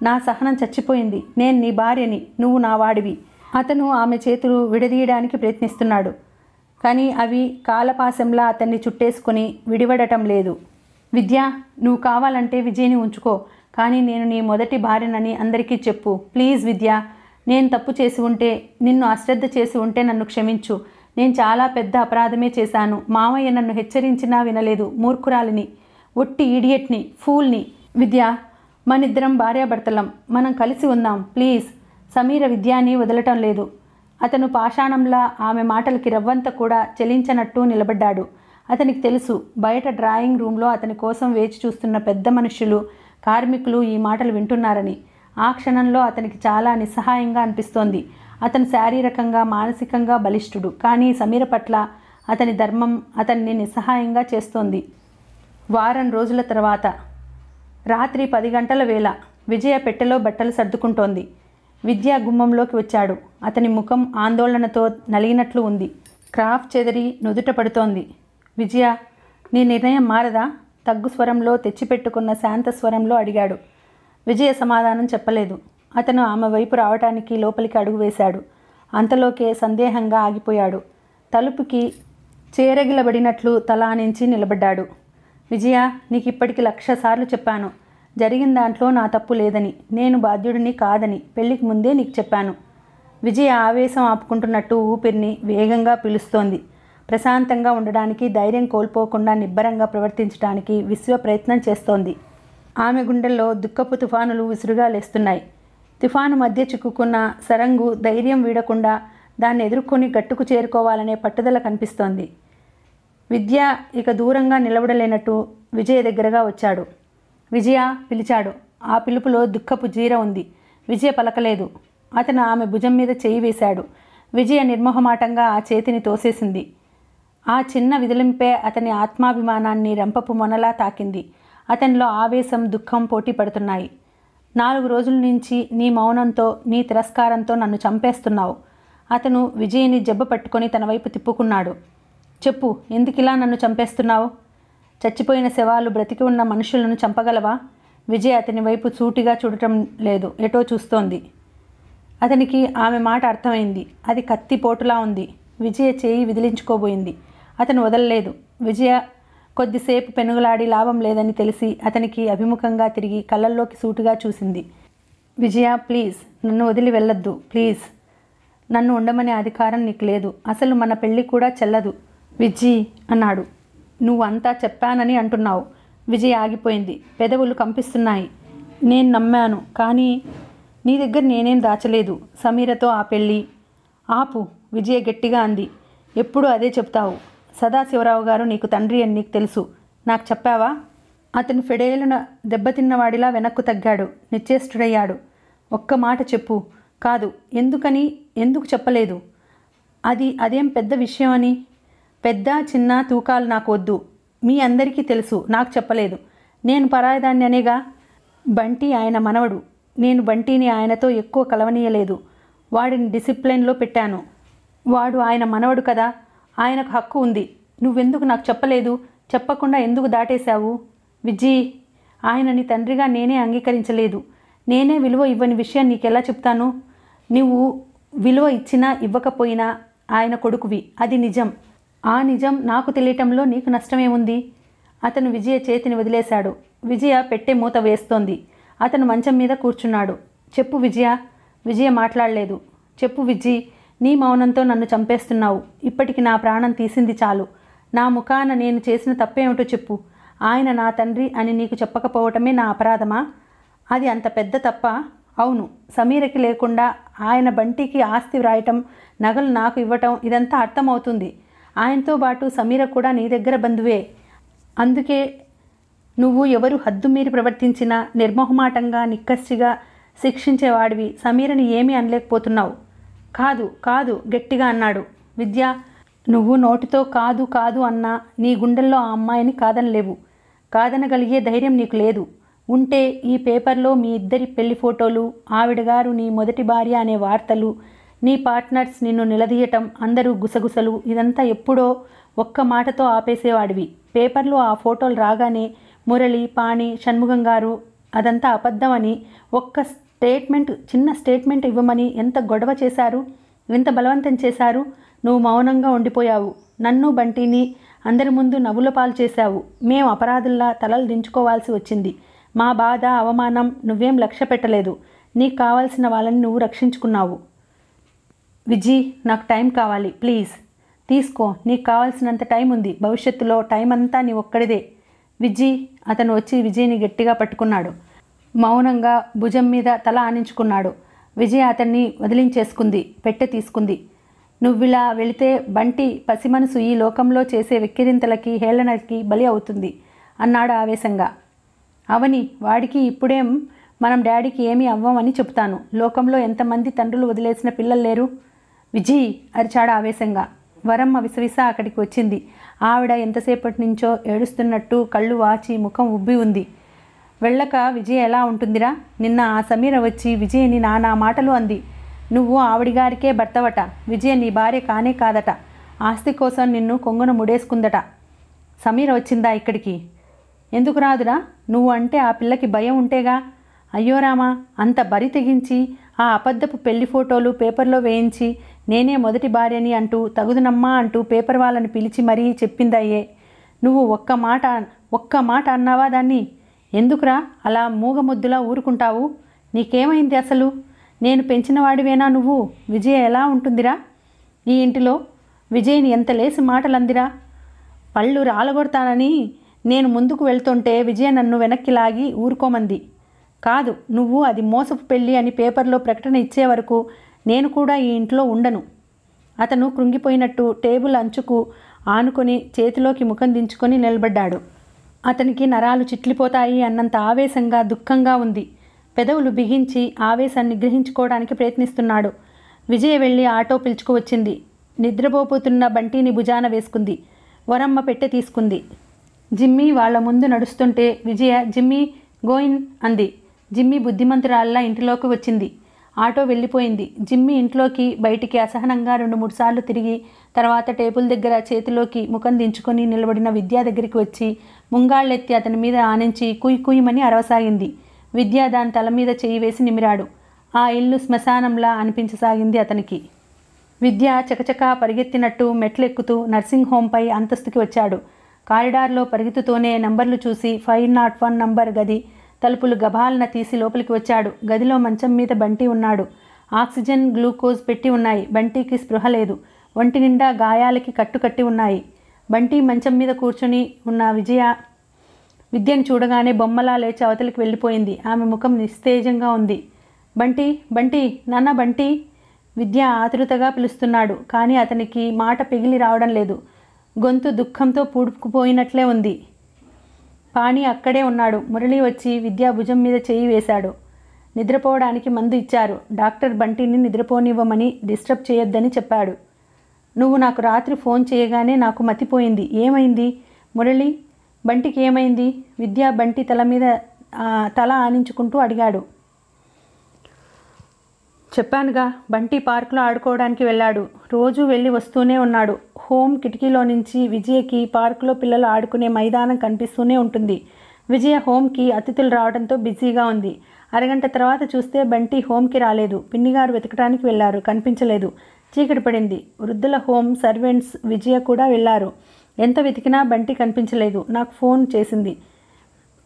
[SPEAKER 1] నా సహనం చచ్చిపోయింది నేను నీ భార్యని నువ్వు నా వాడివి అతను ఆమె చేతులు విడదీయడానికి ప్రయత్నిస్తున్నాడు కానీ అవి కాలపాశంలా అతన్ని చుట్టేసుకుని విడివడటం లేదు విద్య నువ్వు కావాలంటే విజయ్ని ఉంచుకో కానీ నేను నీ మొదటి భార్యనని అందరికీ చెప్పు ప్లీజ్ విద్య నేను తప్పు చేసి ఉంటే నిన్ను అశ్రద్ధ చేసి ఉంటే నన్ను క్షమించు నేను చాలా పెద్ద అపరాధమే చేశాను మామయ్య నన్ను హెచ్చరించినా వినలేదు మూర్ఖురాలిని ఒట్టి ఈడియట్ని ఫూల్ని విద్య మనిద్దరం భార్యాభర్తలం మనం కలిసి ఉందాం ప్లీజ్ సమీర విద్యాని వదలటం లేదు అతను పాషాణంలా ఆమె మాటలకి రవ్వంత కూడా చెలించనట్టు నిలబడ్డాడు అతనికి తెలుసు బయట డ్రాయింగ్ రూమ్లో అతని కోసం వేచి చూస్తున్న పెద్ద మనుషులు కార్మికులు ఈ మాటలు వింటున్నారని ఆ క్షణంలో అతనికి చాలా నిస్సహాయంగా అనిపిస్తోంది అతను శారీరకంగా మానసికంగా బలిష్ఠుడు కానీ సమీర పట్ల అతని ధర్మం అతన్ని నిస్సహాయంగా చేస్తోంది వారం రోజుల తర్వాత రాత్రి పది గంటల వేళ విజయ పెట్టెలో బట్టలు సర్దుకుంటోంది విద్యా గుమ్మంలోకి వచ్చాడు అతని ముఖం ఆందోళనతో నలిగినట్లు ఉంది క్రాఫ్ చెదిరి నుదుట పడుతోంది విజయ నీ నిర్ణయం మారదా తగ్గు స్వరంలో తెచ్చిపెట్టుకున్న శాంత స్వరంలో అడిగాడు విజయ సమాధానం చెప్పలేదు అతను ఆమె వైపు రావటానికి లోపలికి అడుగు వేశాడు అంతలోకే సందేహంగా ఆగిపోయాడు తలుపుకి చేరగిలబడినట్లు తలా నుంచి నిలబడ్డాడు విజయ నీకు ఇప్పటికి లక్ష సార్లు చెప్పాను జరిగిన దాంట్లో నా తప్పు లేదని నేను బాధ్యుడిని కాదని పెళ్లికి ముందే నీకు చెప్పాను విజయ ఆవేశం ఆపుకుంటున్నట్టు ఊపిరిని వేగంగా పిలుస్తోంది ప్రశాంతంగా ఉండడానికి ధైర్యం కోల్పోకుండా నిబ్బరంగా ప్రవర్తించడానికి విశ్వ ప్రయత్నం చేస్తోంది ఆమె గుండెల్లో దుఃఖపు తుఫానులు విసురుగా లేస్తున్నాయి తుఫాను మధ్య చిక్కుకున్న సరంగు ధైర్యం వీడకుండా దాన్ని ఎదుర్కొని గట్టుకు చేరుకోవాలనే పట్టుదల కనిపిస్తోంది విద్య ఇక దూరంగా నిలబడలేనట్టు విజయ దగ్గరగా వచ్చాడు విజయ పిలిచాడు ఆ పిలుపులో దుఃఖపు జీర ఉంది విజయ పలకలేదు అతను ఆమె భుజం మీద చేయి వేశాడు విజయ నిర్మోహమాటంగా ఆ చేతిని తోసేసింది ఆ చిన్న విదిలింపే అతని ఆత్మాభిమానాన్ని రంపపు మొనలా తాకింది అతనిలో ఆవేశం దుఃఖం పోటీ పడుతున్నాయి నాలుగు రోజుల నుంచి నీ మౌనంతో నీ తిరస్కారంతో నన్ను చంపేస్తున్నావు అతను విజయ్ని జబ్బ పట్టుకొని తన వైపు తిప్పుకున్నాడు చెప్పు ఎందుకిలా నన్ను చంపేస్తున్నావు చచ్చిపోయిన శవాలు బ్రతికి ఉన్న మనుషులను చంపగలవా విజయ్ అతని వైపు సూటిగా చూడటం లేదు ఎటో చూస్తోంది అతనికి ఆమె మాట అర్థమైంది అది కత్తి పోటులా ఉంది విజయ చేయి విదిలించుకోబోయింది అతను వదలలేదు విజయ కొద్దిసేపు పెనుగులాడి లాభం లేదని తెలిసి అతనికి అభిముఖంగా తిరిగి కళ్ళల్లోకి సూటుగా చూసింది విజయ ప్లీజ్ నన్ను వదిలి వెళ్ళొద్దు ప్లీజ్ నన్ను ఉండమనే అధికారం నీకు లేదు అసలు మన పెళ్ళి కూడా చెల్లదు విజయ్ అన్నాడు నువ్వు అంతా చెప్పానని అంటున్నావు విజయ్ ఆగిపోయింది పెదవులు కంపిస్తున్నాయి నేను నమ్మాను కానీ నీ దగ్గర నేనేం దాచలేదు సమీరతో ఆ పెళ్ళి ఆపు విజయ గట్టిగా అంది ఎప్పుడు అదే చెప్తావు సదాశివరావు గారు నీకు తండ్రి అని నీకు తెలుసు నాకు చెప్పావా అతను ఫిడేలున దెబ్బతిన్నవాడిలా వెనక్కు తగ్గాడు నిశ్చేష్టుడయ్యాడు ఒక్క మాట చెప్పు కాదు ఎందుకని ఎందుకు చెప్పలేదు అది అదేం పెద్ద విషయం అని పెద్ద చిన్న తూకాలు నాకు వద్దు మీ అందరికీ తెలుసు నాకు చెప్పలేదు నేను పరాయదాన్ని అనేగా బంటి ఆయన మనవడు నేను బంటిని ఆయనతో ఎక్కువ కలవనీయలేదు వాడిని డిసిప్లిన్లో పెట్టాను వాడు ఆయన మనవడు కదా ఆయనకు హక్కు ఉంది నువ్వెందుకు నాకు చెప్పలేదు చెప్పకుండా ఎందుకు దాటేశావు విజ్జీ ఆయనని తండ్రిగా నేనే అంగీకరించలేదు నేనే విలువ ఇవ్వని విషయం నీకెలా చెప్తాను నువ్వు విలువ ఇచ్చినా ఇవ్వకపోయినా ఆయన కొడుకువి అది నిజం ఆ నిజం నాకు తెలియటంలో నీకు నష్టమేముంది అతను విజయ చేతిని వదిలేశాడు విజయ పెట్టే మూత వేస్తోంది అతను మంచం మీద కూర్చున్నాడు చెప్పు విజయ విజయ మాట్లాడలేదు చెప్పు విజయ్ నీ మౌనంతో నన్ను చంపేస్తున్నావు ఇప్పటికి నా ప్రాణం తీసింది చాలు నా ముఖాన నేను చేసిన తప్పేమిటో చెప్పు ఆయన నా తండ్రి అని నీకు చెప్పకపోవటమే నా అపరాధమా అది అంత పెద్ద తప్ప అవును సమీరకి లేకుండా ఆయన బంటికి ఆస్తి వ్రాయటం నగలు నాకు ఇవ్వటం ఇదంతా అర్థమవుతుంది ఆయనతో పాటు సమీర కూడా నీ దగ్గర బంధువే అందుకే నువ్వు ఎవరు హద్దు మీరు ప్రవర్తించినా నిర్మోహమాటంగా నిక్కస్సిగా శిక్షించేవాడివి సమీరని ఏమీ అనలేకపోతున్నావు కాదు కాదు గట్టిగా అన్నాడు విద్య నువ్వు నోటితో కాదు కాదు అన్నా నీ గుండెల్లో ఆ అమ్మాయిని కాదనలేవు కాదనగలిగే ధైర్యం నీకు లేదు ఉంటే ఈ పేపర్లో మీ ఇద్దరి పెళ్లి ఫోటోలు ఆవిడగారు నీ మొదటి భార్య అనే వార్తలు నీ పార్ట్నర్స్ నిన్ను నిలదీయటం అందరూ గుసగుసలు ఇదంతా ఎప్పుడో ఒక్క మాటతో ఆపేసేవాడివి పేపర్లో ఆ ఫోటోలు రాగానే మురళి పాణి షణ్ముఖం గారు అదంతా అబద్ధమని ఒక్క స్టేట్మెంట్ చిన్న స్టేట్మెంట్ ఇవ్వమని ఎంత గొడవ చేశారు ఎంత బలవంతం చేశారు నువ్వు మౌనంగా ఉండిపోయావు నన్ను బంటిని అందరి ముందు నవ్వుల పాలు చేశావు మేము అపరాధుల్లా తలలు దించుకోవాల్సి వచ్చింది మా బాధ అవమానం నువ్వేం లక్ష్య పెట్టలేదు నీకు కావాల్సిన వాళ్ళని నువ్వు రక్షించుకున్నావు విజీ నాకు టైం కావాలి ప్లీజ్ తీసుకో నీకు కావాల్సినంత టైం ఉంది భవిష్యత్తులో టైం అంతా నీ ఒక్కడిదే విజీ అతను వచ్చి విజయ్ని గట్టిగా పట్టుకున్నాడు మౌనంగా భుజం మీద తల ఆనించుకున్నాడు విజయ అతన్ని వదిలించేసుకుంది పెట్టె తీసుకుంది నువ్విలా వెళితే బంటి పసిమనసు ఈ లోకంలో చేసే వెక్కిరింతలకి హేళనకి బలి అవుతుంది అన్నాడు ఆవేశంగా అవని వాడికి ఇప్పుడేం మనం డాడీకి ఏమీ అవ్వమని చెప్తాను లోకంలో ఎంతమంది తండ్రులు వదిలేసిన పిల్లలు లేరు విజయ్ అరిచాడు ఆవేశంగా వరమ్మ విసవిస అక్కడికి వచ్చింది ఆవిడ ఎంతసేపటి నుంచో ఏడుస్తున్నట్టు కళ్ళు వాచి ముఖం ఉబ్బి ఉంది వెళ్ళక విజయ్ ఎలా ఉంటుందిరా నిన్న ఆ సమీర వచ్చి విజయని నానా మాటలు అంది నువ్వు ఆవిడిగారికే భర్తవట విజయ్ నీ భార్య కానే కాదట ఆస్తి కోసం నిన్ను కొంగున ముడేసుకుందట సమీర వచ్చిందా ఇక్కడికి ఎందుకు రాదురా నువ్వు అంటే ఆ పిల్లకి భయం ఉంటేగా అయ్యో రామా అంత బరి తెగించి ఆ అబద్ధపు పెళ్లి ఫోటోలు పేపర్లో వేయించి నేనే మొదటి భార్యని అంటూ తగుదునమ్మా అంటూ పేపర్ వాళ్ళని పిలిచి మరీ చెప్పిందయ్యే నువ్వు ఒక్క మాట ఒక్క మాట అన్నావా దాన్ని ఎందుకురా అలా మూగముద్దులా ఊరుకుంటావు నీకేమైంది అసలు నేను పెంచిన వాడివేనా నువ్వు విజయ ఎలా ఉంటుందిరా ఈ ఇంటిలో విజయ్ని ఎంత లేసి మాటలందిరా పళ్ళు రాలగొడతానని నేను ముందుకు వెళ్తుంటే విజయ నన్ను వెనక్కి లాగి ఊరుకోమంది కాదు నువ్వు అది మోసపు పెళ్ళి అని పేపర్లో ప్రకటన ఇచ్చే వరకు నేను కూడా ఈ ఇంట్లో ఉండను అతను కృంగిపోయినట్టు టేబుల్ అంచుకు ఆనుకొని చేతిలోకి ముఖం దించుకొని నిలబడ్డాడు అతనికి నరాలు చిట్లిపోతాయి అన్నంత ఆవేశంగా దుఃఖంగా ఉంది పెదవులు బిగించి ఆవేశాన్ని గ్రహించుకోవడానికి ప్రయత్నిస్తున్నాడు విజయ వెళ్ళి ఆటో పిలుచుకువచ్చింది నిద్రపోపోతున్న బంటిని భుజాన వేసుకుంది వరమ్మ పెట్టె తీసుకుంది జిమ్మి వాళ్ల ముందు నడుస్తుంటే విజయ జిమ్మి గోయిన్ అంది జిమ్మి బుద్ధిమంతురాల్లా ఇంటిలోకి వచ్చింది ఆటో వెళ్ళిపోయింది జిమ్మి ఇంట్లోకి బయటికి అసహనంగా రెండు మూడు సార్లు తిరిగి తర్వాత టేబుల్ దగ్గర చేతిలోకి ముఖం దించుకొని నిలబడిన విద్యా దగ్గరికి వచ్చి ముంగాళ్ళెత్తి అతని మీద ఆనించి కుయ్ కుయ్యమని అరవసాగింది విద్య దాని తల మీద చేయి వేసి నిమిరాడు ఆ ఇల్లు శ్మశానంలా అనిపించసాగింది అతనికి విద్య చకచకా పరిగెత్తినట్టు మెట్లెక్కుతూ నర్సింగ్ హోంపై అంతస్తుకి వచ్చాడు కారిడార్లో పరిగెత్తుతోనే నంబర్లు చూసి ఫైవ్ నాట్ వన్ నంబర్ గది తలుపులు గభాలన తీసి లోపలికి వచ్చాడు గదిలో మంచం మీద బంటి ఉన్నాడు ఆక్సిజన్ గ్లూకోజ్ పెట్టి ఉన్నాయి బంటికి స్పృహ లేదు ఒంటి నిండా గాయాలకి కట్టుకట్టి ఉన్నాయి బంటి మంచం మీద కూర్చుని ఉన్న విజయ విద్యను చూడగానే బొమ్మలా లేచి అవతలికి వెళ్ళిపోయింది ఆమె ముఖం నిస్తేజంగా ఉంది బంటి బంటి నాన్న బంటి విద్య ఆతురుతగా పిలుస్తున్నాడు కానీ అతనికి మాట పెగిలి రావడం లేదు గొంతు దుఃఖంతో పూడుకుపోయినట్లే ఉంది పాణి అక్కడే ఉన్నాడు మురళి వచ్చి విద్యా భుజం మీద చేయి వేశాడు నిద్రపోవడానికి మందు ఇచ్చారు డాక్టర్ బంటిని నిద్రపోనివ్వమని డిస్టర్బ్ చేయొద్దని చెప్పాడు నువ్వు నాకు రాత్రి ఫోన్ చేయగానే నాకు మతిపోయింది ఏమైంది మురళి బంటికి ఏమైంది విద్యా బంటి తల మీద తల ఆనించుకుంటూ అడిగాడు చెప్పానుగా బంటి పార్కులో ఆడుకోవడానికి వెళ్ళాడు రోజు వెళ్ళి వస్తూనే ఉన్నాడు హోమ్ కిటికీలో నుంచి విజయకి పార్కులో పిల్లలు ఆడుకునే మైదానం కనిపిస్తూనే ఉంటుంది విజయ హోమ్కి అతిథులు రావడంతో బిజీగా ఉంది అరగంట తర్వాత చూస్తే బంటి హోమ్కి రాలేదు పిన్నిగారు వెతకడానికి వెళ్ళారు కనిపించలేదు చీకటి పడింది వృద్ధుల హోమ్ సర్వెంట్స్ విజయ కూడా వెళ్ళారు ఎంత వెతికినా బంటి కనిపించలేదు నాకు ఫోన్ చేసింది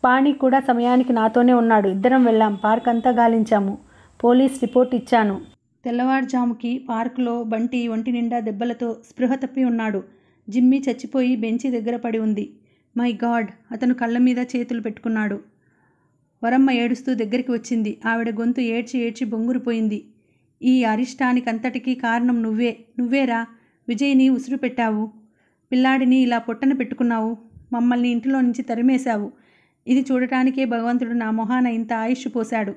[SPEAKER 1] పాణి కూడా సమయానికి నాతోనే ఉన్నాడు ఇద్దరం వెళ్ళాం పార్క్ అంతా గాలించాము పోలీస్ రిపోర్ట్ ఇచ్చాను తెల్లవారుజాముకి పార్కులో బంటి ఒంటి నిండా దెబ్బలతో స్పృహ తప్పి ఉన్నాడు జిమ్మి చచ్చిపోయి బెంచి దగ్గర పడి ఉంది మై గాడ్ అతను కళ్ళ మీద చేతులు పెట్టుకున్నాడు వరమ్మ ఏడుస్తూ దగ్గరికి వచ్చింది ఆవిడ గొంతు ఏడ్చి ఏడ్చి బొంగురిపోయింది ఈ అరిష్టానికంతటికీ కారణం నువ్వే నువ్వేరా విజయ్ని ఉసురు పెట్టావు పిల్లాడిని ఇలా పొట్టన పెట్టుకున్నావు మమ్మల్ని ఇంటిలో నుంచి తరిమేశావు ఇది చూడటానికే భగవంతుడు నా మొహాన ఇంత ఆయుష్ పోశాడు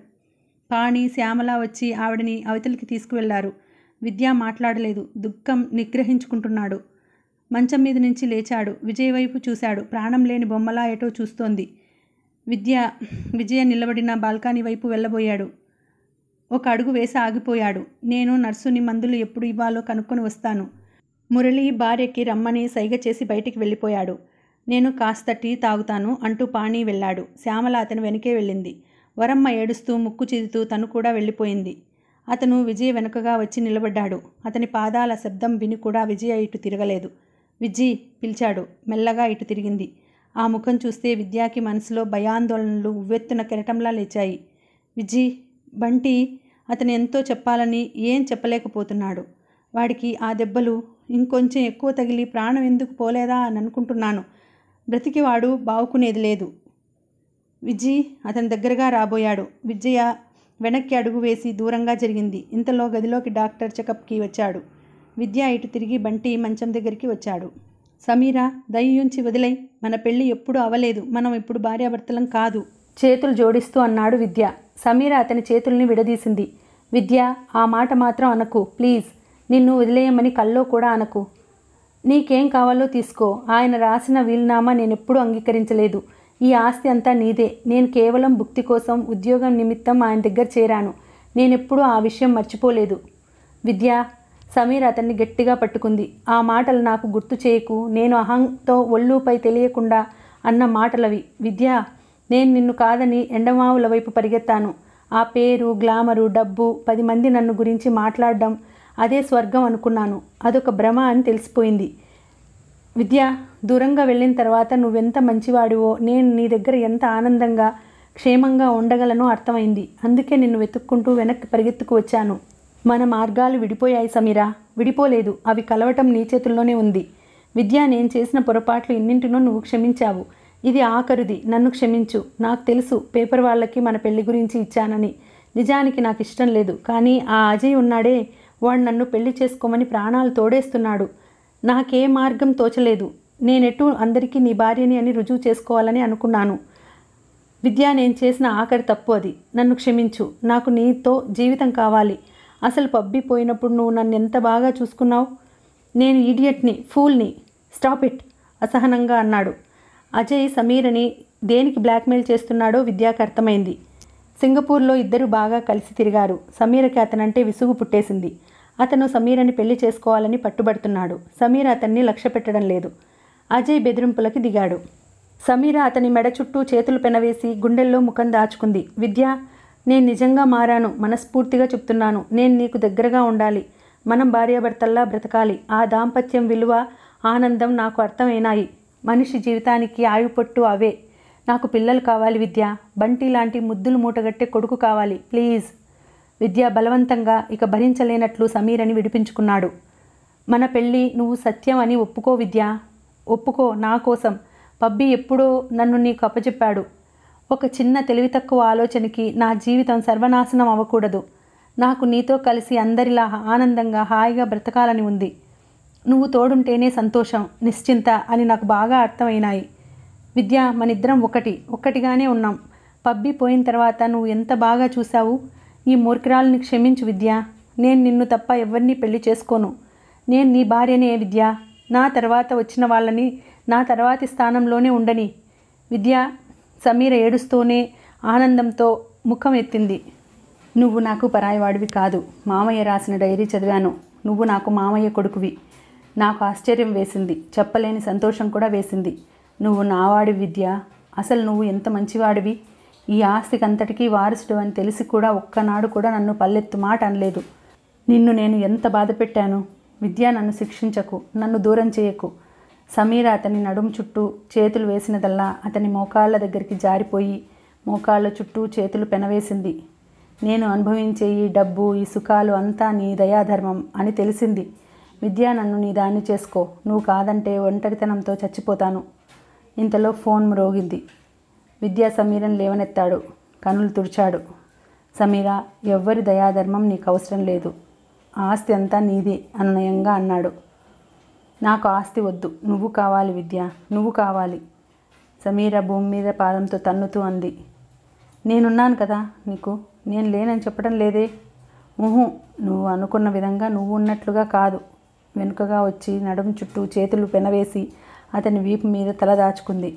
[SPEAKER 1] పాణి శ్యామల వచ్చి ఆవిడని అవతలికి తీసుకువెళ్లారు విద్య మాట్లాడలేదు దుఃఖం నిగ్రహించుకుంటున్నాడు మంచం మీద నుంచి లేచాడు విజయ్ వైపు చూశాడు ప్రాణం లేని బొమ్మలా ఎటో చూస్తోంది విద్య విజయ నిలబడిన బాల్కానీ వైపు వెళ్ళబోయాడు ఒక అడుగు వేసి ఆగిపోయాడు నేను నర్సుని మందులు ఎప్పుడు ఇవ్వాలో కనుక్కొని వస్తాను మురళి భార్యకి రమ్మని సైగ చేసి బయటికి వెళ్ళిపోయాడు నేను కాస్త టీ తాగుతాను అంటూ పాణి వెళ్ళాడు శ్యామల అతని వెనకే వెళ్ళింది వరమ్మ ఏడుస్తూ ముక్కు చిదుతూ తను కూడా వెళ్ళిపోయింది అతను విజయ్ వెనుకగా వచ్చి నిలబడ్డాడు అతని పాదాల శబ్దం విని కూడా విజయ ఇటు తిరగలేదు విజయ్ పిలిచాడు మెల్లగా ఇటు తిరిగింది ఆ ముఖం చూస్తే విద్యాకి మనసులో భయాందోళనలు ఉవ్వెత్తున కెరటంలా లేచాయి విజి బంటి అతను ఎంతో చెప్పాలని ఏం చెప్పలేకపోతున్నాడు వాడికి ఆ దెబ్బలు ఇంకొంచెం ఎక్కువ తగిలి ప్రాణం ఎందుకు పోలేదా అని అనుకుంటున్నాను బ్రతికివాడు బావుకునేది లేదు విజయ్ అతని దగ్గరగా రాబోయాడు విజయ వెనక్కి అడుగు వేసి దూరంగా జరిగింది ఇంతలో గదిలోకి డాక్టర్ చెకప్కి వచ్చాడు విద్య ఇటు తిరిగి బంటి మంచం దగ్గరికి వచ్చాడు సమీరా దయ్యుంచి వదిలై మన పెళ్ళి ఎప్పుడూ అవలేదు మనం ఇప్పుడు భార్యాభర్తలం కాదు చేతులు జోడిస్తూ అన్నాడు విద్య సమీర అతని చేతుల్ని విడదీసింది విద్య ఆ మాట మాత్రం అనకు ప్లీజ్ నిన్ను వదిలేయమని కల్లో కూడా అనకు నీకేం కావాలో తీసుకో ఆయన రాసిన వీలునామా నేనెప్పుడూ అంగీకరించలేదు ఈ ఆస్తి అంతా నీదే నేను కేవలం భుక్తి కోసం ఉద్యోగం నిమిత్తం ఆయన దగ్గర చేరాను నేనెప్పుడూ ఆ విషయం మర్చిపోలేదు విద్య సమీర్ అతన్ని గట్టిగా పట్టుకుంది ఆ మాటలు నాకు గుర్తు చేయకు నేను అహంతో ఒళ్ళుపై తెలియకుండా అన్న మాటలవి విద్య నేను నిన్ను కాదని ఎండమావుల వైపు పరిగెత్తాను ఆ పేరు గ్లామరు డబ్బు పది మంది నన్ను గురించి మాట్లాడడం అదే స్వర్గం అనుకున్నాను అదొక భ్రమ అని తెలిసిపోయింది విద్య దూరంగా వెళ్ళిన తర్వాత నువ్వెంత మంచివాడివో నేను నీ దగ్గర ఎంత ఆనందంగా క్షేమంగా ఉండగలనో అర్థమైంది అందుకే నిన్ను వెతుక్కుంటూ వెనక్కి పరిగెత్తుకు వచ్చాను మన మార్గాలు విడిపోయాయి సమీరా విడిపోలేదు అవి కలవటం నీ చేతుల్లోనే ఉంది విద్య నేను చేసిన పొరపాట్లు ఇన్నింటినో నువ్వు క్షమించావు ఇది ఆఖరుది నన్ను క్షమించు నాకు తెలుసు పేపర్ వాళ్ళకి మన పెళ్లి గురించి ఇచ్చానని నిజానికి నాకు ఇష్టం లేదు కానీ ఆ అజయ్ ఉన్నాడే వాడు నన్ను పెళ్లి చేసుకోమని ప్రాణాలు తోడేస్తున్నాడు నాకే మార్గం తోచలేదు నేనెటు అందరికీ నీ భార్యని అని రుజువు చేసుకోవాలని అనుకున్నాను విద్యా నేను చేసిన ఆఖరి తప్పు అది నన్ను క్షమించు నాకు నీతో జీవితం కావాలి అసలు పబ్బి పోయినప్పుడు నువ్వు నన్ను ఎంత బాగా చూసుకున్నావు నేను ఈడియట్ని ఫూల్ని స్టాప్ ఇట్ అసహనంగా అన్నాడు అజయ్ సమీరని దేనికి బ్లాక్మెయిల్ చేస్తున్నాడో విద్యాకు అర్థమైంది సింగపూర్లో ఇద్దరు బాగా కలిసి తిరిగారు సమీరకి అతనంటే విసుగు పుట్టేసింది అతను సమీరని పెళ్లి చేసుకోవాలని పట్టుబడుతున్నాడు సమీర అతన్ని లక్ష్య పెట్టడం లేదు అజయ్ బెదిరింపులకి దిగాడు సమీర అతని మెడ చుట్టూ చేతులు పెనవేసి గుండెల్లో ముఖం దాచుకుంది విద్య నేను నిజంగా మారాను మనస్ఫూర్తిగా చెప్తున్నాను నేను నీకు దగ్గరగా ఉండాలి మనం భార్యాభర్తల్లా బ్రతకాలి ఆ దాంపత్యం విలువ ఆనందం నాకు అర్థమైనాయి మనిషి జీవితానికి ఆయుపొట్టు అవే నాకు పిల్లలు కావాలి విద్య బంటి లాంటి ముద్దులు మూటగట్టే కొడుకు కావాలి ప్లీజ్ విద్య బలవంతంగా ఇక భరించలేనట్లు సమీరని విడిపించుకున్నాడు మన పెళ్ళి నువ్వు సత్యం అని ఒప్పుకో విద్య ఒప్పుకో నా కోసం పబ్బి ఎప్పుడో నన్ను నీకు అప్పచెప్పాడు ఒక చిన్న తెలివి తక్కువ ఆలోచనకి నా జీవితం సర్వనాశనం అవ్వకూడదు నాకు నీతో కలిసి అందరిలా ఆనందంగా హాయిగా బ్రతకాలని ఉంది నువ్వు తోడుంటేనే సంతోషం నిశ్చింత అని నాకు బాగా అర్థమైనాయి విద్య మనిద్దరం ఒకటి ఒక్కటిగానే ఉన్నాం పబ్బి పోయిన తర్వాత నువ్వు ఎంత బాగా చూశావు ఈ మూర్ఖరాలని క్షమించు విద్య నేను నిన్ను తప్ప ఎవరిని పెళ్లి చేసుకోను నేను నీ భార్యనే విద్య నా తర్వాత వచ్చిన వాళ్ళని నా తర్వాతి స్థానంలోనే ఉండని విద్య సమీర ఏడుస్తూనే ఆనందంతో ముఖం ఎత్తింది నువ్వు నాకు పరాయవాడివి కాదు మామయ్య రాసిన డైరీ చదివాను నువ్వు నాకు మామయ్య కొడుకువి నాకు ఆశ్చర్యం వేసింది చెప్పలేని సంతోషం కూడా వేసింది నువ్వు నావాడి విద్య అసలు నువ్వు ఎంత మంచివాడివి ఈ ఆస్తికంతటికీ వారసుడు అని తెలిసి కూడా ఒక్కనాడు కూడా నన్ను పల్లెత్తు మాట అనలేదు నిన్ను నేను ఎంత బాధ పెట్టాను విద్య నన్ను శిక్షించకు నన్ను దూరం చేయకు సమీర అతని నడుము చుట్టూ చేతులు వేసినదల్లా అతని మోకాళ్ళ దగ్గరికి జారిపోయి మోకాళ్ళ చుట్టూ చేతులు పెనవేసింది నేను అనుభవించే ఈ డబ్బు ఈ సుఖాలు అంతా నీ దయాధర్మం అని తెలిసింది విద్య నన్ను నీ దాన్ని చేసుకో నువ్వు కాదంటే ఒంటరితనంతో చచ్చిపోతాను ఇంతలో ఫోన్ మ్రోగింది విద్యా సమీరం లేవనెత్తాడు కనులు తుడిచాడు సమీర ఎవ్వరి దయాధర్మం నీకు అవసరం లేదు ఆస్తి అంతా నీది అన్నయంగా అన్నాడు నాకు ఆస్తి వద్దు నువ్వు కావాలి విద్య నువ్వు కావాలి సమీర భూమి మీద పాదంతో తన్నుతూ అంది నేనున్నాను కదా నీకు నేను లేనని చెప్పడం లేదే ఊహు నువ్వు అనుకున్న విధంగా నువ్వు ఉన్నట్లుగా కాదు వెనుకగా వచ్చి నడుము చుట్టూ చేతులు పెనవేసి అతని వీపు మీద తల దాచుకుంది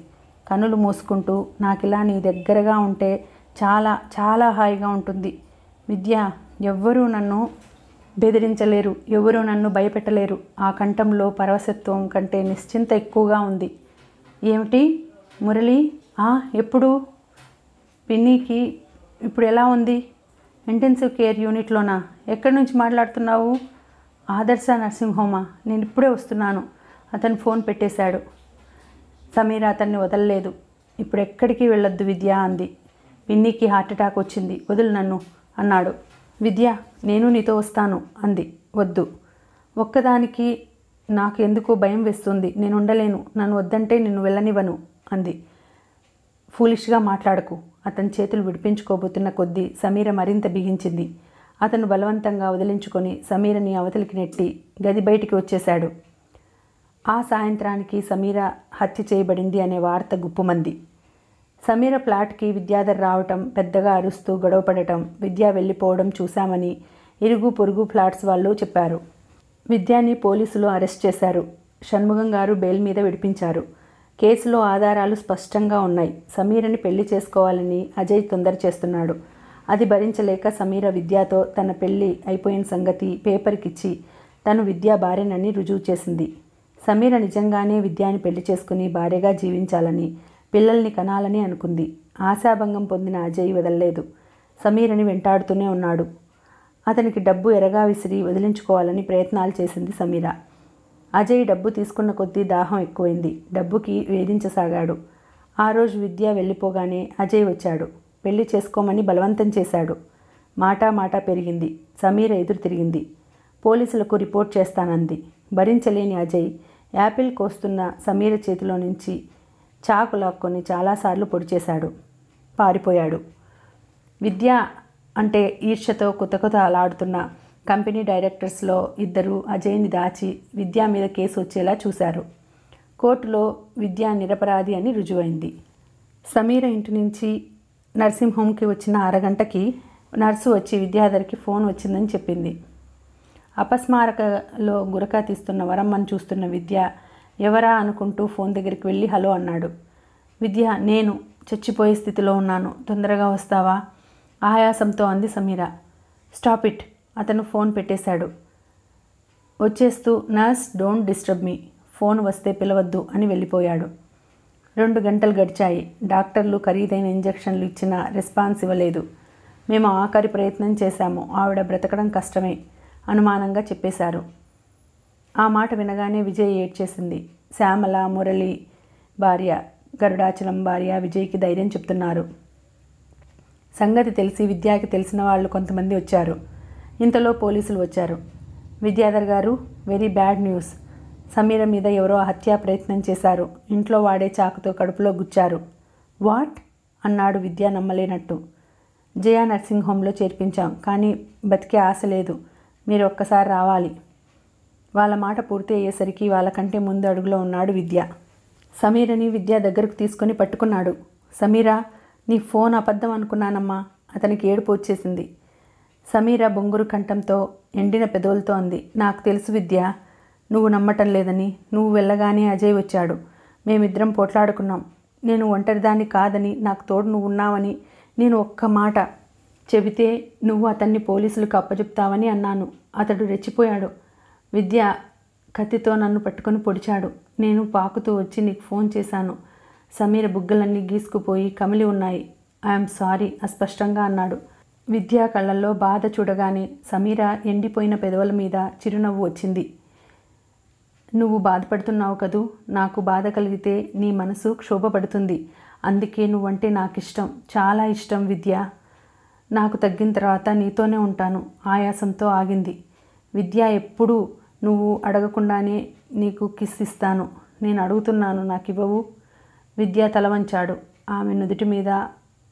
[SPEAKER 1] కనులు మూసుకుంటూ నాకు ఇలా నీ దగ్గరగా ఉంటే చాలా చాలా హాయిగా ఉంటుంది విద్య ఎవ్వరూ నన్ను బెదిరించలేరు ఎవరూ నన్ను భయపెట్టలేరు ఆ కంఠంలో పరవశత్వం కంటే నిశ్చింత ఎక్కువగా ఉంది ఏమిటి మురళి ఆ ఎప్పుడు పిన్నికి ఇప్పుడు ఎలా ఉంది ఇంటెన్సివ్ కేర్ యూనిట్లోనా ఎక్కడి నుంచి మాట్లాడుతున్నావు ఆదర్శ నర్సింగ్ హోమా నేను ఇప్పుడే వస్తున్నాను అతను ఫోన్ పెట్టేశాడు సమీర అతన్ని వదలలేదు ఇప్పుడు ఎక్కడికి వెళ్ళొద్దు విద్య అంది హార్ట్ హార్ట్అటాక్ వచ్చింది వదులు నన్ను అన్నాడు విద్య నేను నీతో వస్తాను అంది వద్దు ఒక్కదానికి నాకు ఎందుకో భయం వేస్తుంది నేను ఉండలేను నన్ను వద్దంటే నిన్ను వెళ్ళనివ్వను అంది ఫూలిష్గా మాట్లాడకు అతని చేతులు విడిపించుకోబోతున్న కొద్దీ సమీర మరింత బిగించింది అతను బలవంతంగా వదిలించుకొని సమీరని అవతలికి నెట్టి గది బయటికి వచ్చేశాడు ఆ సాయంత్రానికి సమీర హత్య చేయబడింది అనే వార్త గుప్పుమంది సమీర ప్లాట్కి విద్యాధర్ రావటం పెద్దగా అరుస్తూ గొడవపడటం విద్య వెళ్ళిపోవడం చూశామని ఇరుగు పొరుగు ఫ్లాట్స్ వాళ్ళు చెప్పారు విద్యాని పోలీసులు అరెస్ట్ చేశారు షణ్ముఖం గారు బెయిల్ మీద విడిపించారు కేసులో ఆధారాలు స్పష్టంగా ఉన్నాయి సమీరని పెళ్లి చేసుకోవాలని అజయ్ తొందర చేస్తున్నాడు అది భరించలేక సమీర విద్యాతో తన పెళ్లి అయిపోయిన సంగతి పేపర్కిచ్చి తను విద్యా భార్యనని రుజువు చేసింది సమీర నిజంగానే విద్యాని పెళ్లి చేసుకుని భార్యగా జీవించాలని పిల్లల్ని కనాలని అనుకుంది ఆశాభంగం పొందిన అజయ్ వదలలేదు సమీరని వెంటాడుతూనే ఉన్నాడు అతనికి డబ్బు ఎరగా విసిరి వదిలించుకోవాలని ప్రయత్నాలు చేసింది సమీర అజయ్ డబ్బు తీసుకున్న కొద్దీ దాహం ఎక్కువైంది డబ్బుకి వేధించసాగాడు ఆ రోజు విద్య వెళ్ళిపోగానే అజయ్ వచ్చాడు పెళ్లి చేసుకోమని బలవంతం చేశాడు మాటా మాటా పెరిగింది సమీర ఎదురు తిరిగింది పోలీసులకు రిపోర్ట్ చేస్తానంది భరించలేని అజయ్ యాపిల్ కోస్తున్న సమీర చేతిలో నుంచి చాకు లాక్కొని చాలాసార్లు పొడి చేశాడు పారిపోయాడు విద్య అంటే ఈర్ష్యతో కొత్త కొత్త అలాడుతున్న కంపెనీ డైరెక్టర్స్లో ఇద్దరు అజయ్ని దాచి విద్యా మీద కేసు వచ్చేలా చూశారు కోర్టులో విద్యా నిరపరాధి అని రుజువైంది సమీర ఇంటి నుంచి నర్సింగ్ హోమ్కి వచ్చిన అరగంటకి నర్సు వచ్చి విద్యాధరికి ఫోన్ వచ్చిందని చెప్పింది అపస్మారకలో గురక తీస్తున్న వరమ్మను చూస్తున్న విద్య ఎవరా అనుకుంటూ ఫోన్ దగ్గరికి వెళ్ళి హలో అన్నాడు విద్య నేను చచ్చిపోయే స్థితిలో ఉన్నాను తొందరగా వస్తావా ఆయాసంతో అంది సమీర స్టాప్ ఇట్ అతను ఫోన్ పెట్టేశాడు వచ్చేస్తూ నర్స్ డోంట్ డిస్టర్బ్ మీ ఫోన్ వస్తే పిలవద్దు అని వెళ్ళిపోయాడు రెండు గంటలు గడిచాయి డాక్టర్లు ఖరీదైన ఇంజెక్షన్లు ఇచ్చినా రెస్పాన్స్ ఇవ్వలేదు మేము ఆఖరి ప్రయత్నం చేశాము ఆవిడ బ్రతకడం కష్టమే అనుమానంగా చెప్పేశారు ఆ మాట వినగానే విజయ్ ఏడ్చేసింది శ్యామల మురళి భార్య గరుడాచలం భార్య విజయ్కి ధైర్యం చెప్తున్నారు సంగతి తెలిసి విద్యాకి తెలిసిన వాళ్ళు కొంతమంది వచ్చారు ఇంతలో పోలీసులు వచ్చారు విద్యాధర్ గారు వెరీ బ్యాడ్ న్యూస్ సమీర మీద ఎవరో హత్యా ప్రయత్నం చేశారు ఇంట్లో వాడే చాకుతో కడుపులో గుచ్చారు వాట్ అన్నాడు విద్య నమ్మలేనట్టు జయా నర్సింగ్ హోమ్లో చేర్పించాం కానీ బతికే ఆశ లేదు మీరు ఒక్కసారి రావాలి వాళ్ళ మాట పూర్తి అయ్యేసరికి వాళ్ళకంటే ముందు అడుగులో ఉన్నాడు విద్య సమీరని విద్య దగ్గరకు తీసుకొని పట్టుకున్నాడు సమీరా నీ ఫోన్ అబద్ధం అనుకున్నానమ్మా అతనికి ఏడుపు వచ్చేసింది సమీర బొంగురు కంఠంతో ఎండిన పెదవులతో అంది నాకు తెలుసు విద్య నువ్వు నమ్మటం లేదని నువ్వు వెళ్ళగానే అజయ్ వచ్చాడు మేమిద్దరం పోట్లాడుకున్నాం నేను ఒంటరిదాన్ని కాదని నాకు తోడు నువ్వు ఉన్నావని నేను ఒక్క మాట చెబితే నువ్వు అతన్ని పోలీసులకు అప్పచెప్తావని అన్నాను అతడు రెచ్చిపోయాడు విద్య కత్తితో నన్ను పట్టుకొని పొడిచాడు నేను పాకుతూ వచ్చి నీకు ఫోన్ చేశాను సమీర బుగ్గలన్నీ గీసుకుపోయి కమిలి ఉన్నాయి ఐఎమ్ సారీ అస్పష్టంగా అన్నాడు విద్యా కళ్ళల్లో బాధ చూడగానే సమీర ఎండిపోయిన పెదవుల మీద చిరునవ్వు వచ్చింది నువ్వు బాధపడుతున్నావు కదూ నాకు బాధ కలిగితే నీ మనసు క్షోభపడుతుంది అందుకే నువ్వంటే నాకు ఇష్టం చాలా ఇష్టం విద్య నాకు తగ్గిన తర్వాత నీతోనే ఉంటాను ఆయాసంతో ఆగింది విద్య ఎప్పుడూ నువ్వు అడగకుండానే నీకు కిస్ ఇస్తాను నేను అడుగుతున్నాను నాకు ఇవ్వవు విద్య తలవంచాడు ఆమె నుదుటి మీద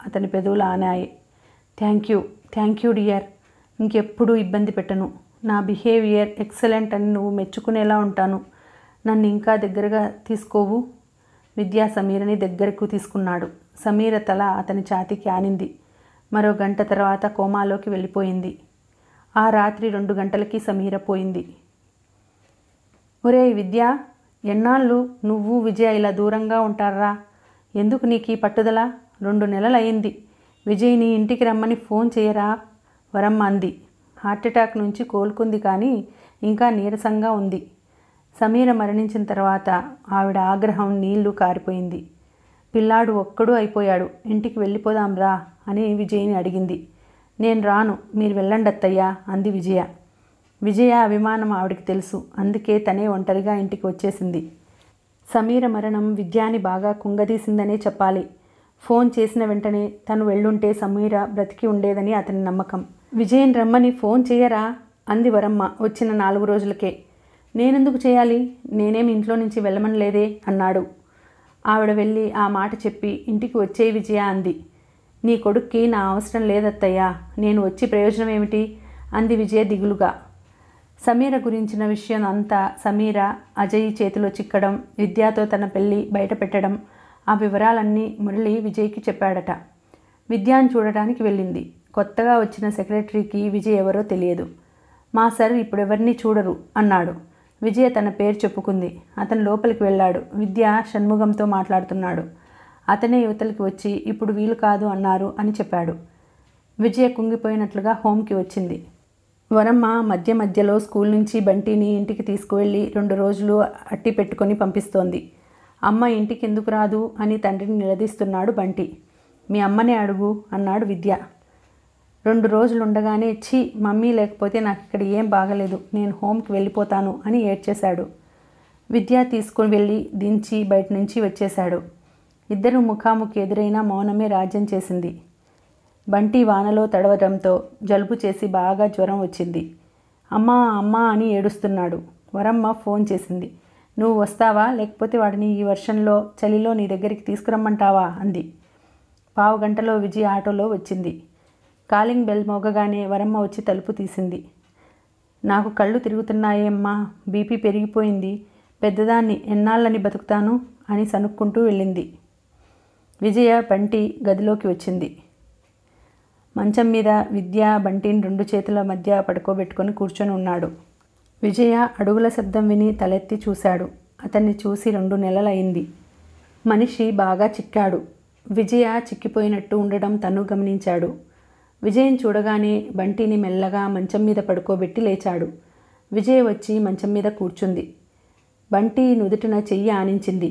[SPEAKER 1] అతని పెదవులు ఆనాయి thank you thank you dear ఇంకెప్పుడూ ఇబ్బంది పెట్టను నా బిహేవియర్ ఎక్సలెంట్ అని నువ్వు మెచ్చుకునేలా ఉంటాను నన్ను ఇంకా దగ్గరగా తీసుకోవు విద్యా సమీరని దగ్గరకు తీసుకున్నాడు సమీర తల అతని ఛాతీకి ఆనింది మరో గంట తర్వాత కోమాలోకి వెళ్ళిపోయింది ఆ రాత్రి రెండు గంటలకి సమీర పోయింది ఒరే విద్య ఎన్నాళ్ళు నువ్వు విజయ ఇలా దూరంగా ఉంటారా ఎందుకు నీకు ఈ పట్టుదల రెండు నెలలయ్యింది విజయ్ని ఇంటికి రమ్మని ఫోన్ చేయరా వరమ్మ అంది హార్ట్అటాక్ నుంచి కోలుకుంది కానీ ఇంకా నీరసంగా ఉంది సమీర మరణించిన తర్వాత ఆవిడ ఆగ్రహం నీళ్లు కారిపోయింది పిల్లాడు ఒక్కడూ అయిపోయాడు ఇంటికి వెళ్ళిపోదాం రా అని విజయ్ని అడిగింది నేను రాను మీరు వెళ్ళండి అత్తయ్యా అంది విజయ విజయ అభిమానం ఆవిడికి తెలుసు అందుకే తనే ఒంటరిగా ఇంటికి వచ్చేసింది సమీర మరణం విద్యాని బాగా కుంగదీసిందనే చెప్పాలి ఫోన్ చేసిన వెంటనే తను వెళ్ళుంటే సమీర బ్రతికి ఉండేదని అతని నమ్మకం విజయన్ రమ్మని ఫోన్ చేయరా అంది వరమ్మ వచ్చిన నాలుగు రోజులకే నేనెందుకు చేయాలి నేనేమి ఇంట్లో నుంచి లేదే అన్నాడు ఆవిడ వెళ్ళి ఆ మాట చెప్పి ఇంటికి వచ్చే విజయ అంది నీ కొడుక్కి నా అవసరం లేదత్తయ్యా నేను వచ్చి ప్రయోజనం ఏమిటి అంది విజయ దిగులుగా సమీర గురించిన విషయం అంతా సమీర అజయ్ చేతిలో చిక్కడం విద్యాతో తన పెళ్ళి బయటపెట్టడం ఆ వివరాలన్నీ మురళి విజయ్కి చెప్పాడట విద్యాను చూడడానికి వెళ్ళింది కొత్తగా వచ్చిన సెక్రటరీకి విజయ్ ఎవరో తెలియదు మా సార్ ఎవరిని చూడరు అన్నాడు విజయ తన పేరు చెప్పుకుంది అతను లోపలికి వెళ్ళాడు విద్య షణ్ముఖంతో మాట్లాడుతున్నాడు అతనే యువతలకి వచ్చి ఇప్పుడు వీలు కాదు అన్నారు అని చెప్పాడు విజయ కుంగిపోయినట్లుగా హోమ్కి వచ్చింది వరమ్మ మధ్య మధ్యలో స్కూల్ నుంచి బంటిని ఇంటికి తీసుకువెళ్ళి రెండు రోజులు అట్టి పెట్టుకొని పంపిస్తోంది అమ్మ ఇంటికి ఎందుకు రాదు అని తండ్రిని నిలదీస్తున్నాడు బంటి మీ అమ్మనే అడుగు అన్నాడు విద్య రెండు రోజులు ఉండగానే ఛీ మమ్మీ లేకపోతే నాకు ఇక్కడ ఏం బాగలేదు నేను హోమ్కి వెళ్ళిపోతాను అని ఏడ్చేశాడు విద్య తీసుకుని వెళ్ళి దించి బయట నుంచి వచ్చేశాడు ఇద్దరు ముఖాముఖి ఎదురైన మౌనమే రాజ్యం చేసింది బంటి వానలో తడవడంతో జలుబు చేసి బాగా జ్వరం వచ్చింది అమ్మా అమ్మా అని ఏడుస్తున్నాడు వరమ్మ ఫోన్ చేసింది నువ్వు వస్తావా లేకపోతే వాడిని ఈ వర్షంలో చలిలో నీ దగ్గరికి తీసుకురమ్మంటావా అంది పావు గంటలో విజయ్ ఆటోలో వచ్చింది కాలింగ్ బెల్ మోగగానే వరమ్మ వచ్చి తలుపు తీసింది నాకు కళ్ళు తిరుగుతున్నాయేమ్మా బీపీ పెరిగిపోయింది పెద్దదాన్ని ఎన్నాళ్ళని బతుకుతాను అని సనుక్కుంటూ వెళ్ళింది విజయ బంటి గదిలోకి వచ్చింది మంచం మీద విద్య బంటిని రెండు చేతుల మధ్య పడుకోబెట్టుకొని కూర్చొని ఉన్నాడు విజయ అడుగుల శబ్దం విని తలెత్తి చూశాడు అతన్ని చూసి రెండు నెలలైంది మనిషి బాగా చిక్కాడు విజయ చిక్కిపోయినట్టు ఉండడం తను గమనించాడు విజయం చూడగానే బంటిని మెల్లగా మంచం మీద పడుకోబెట్టి లేచాడు విజయ్ వచ్చి మంచం మీద కూర్చుంది బంటి నుదుటిన చెయ్యి ఆనించింది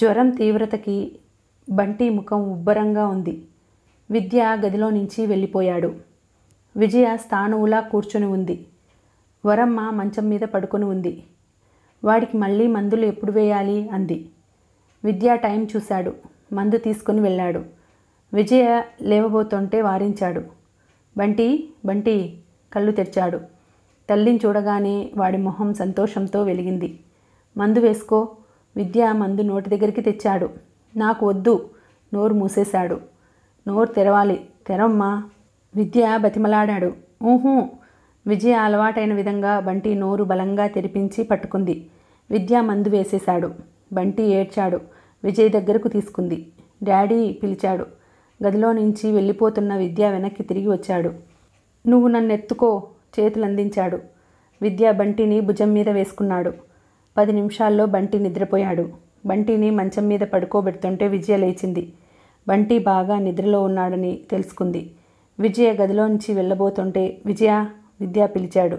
[SPEAKER 1] జ్వరం తీవ్రతకి బంటి ముఖం ఉబ్బరంగా ఉంది విద్య గదిలో నుంచి వెళ్ళిపోయాడు విజయ స్థానువులా కూర్చుని ఉంది వరమ్మ మంచం మీద పడుకుని ఉంది వాడికి మళ్ళీ మందులు ఎప్పుడు వేయాలి అంది విద్య టైం చూశాడు మందు తీసుకుని వెళ్ళాడు విజయ లేవబోతుంటే వారించాడు బంటి బంటి కళ్ళు తెరిచాడు తల్లిని చూడగానే వాడి మొహం సంతోషంతో వెలిగింది మందు వేసుకో విద్య మందు నోటి దగ్గరికి తెచ్చాడు నాకు వద్దు నోరు మూసేశాడు నోరు తెరవాలి తెరమ్మా విద్య బతిమలాడాడు ఊహూ విజయ అలవాటైన విధంగా బంటి నోరు బలంగా తెరిపించి పట్టుకుంది విద్య మందు వేసేశాడు బంటి ఏడ్చాడు విజయ్ దగ్గరకు తీసుకుంది డాడీ పిలిచాడు గదిలో నుంచి వెళ్ళిపోతున్న విద్య వెనక్కి తిరిగి వచ్చాడు నువ్వు నన్ను ఎత్తుకో చేతులందించాడు విద్య బంటిని భుజం మీద వేసుకున్నాడు పది నిమిషాల్లో బంటి నిద్రపోయాడు బంటిని మంచం మీద పడుకోబెడుతుంటే విజయ లేచింది బంటి బాగా నిద్రలో ఉన్నాడని తెలుసుకుంది విజయ గదిలోంచి వెళ్ళబోతుంటే విజయ విద్య పిలిచాడు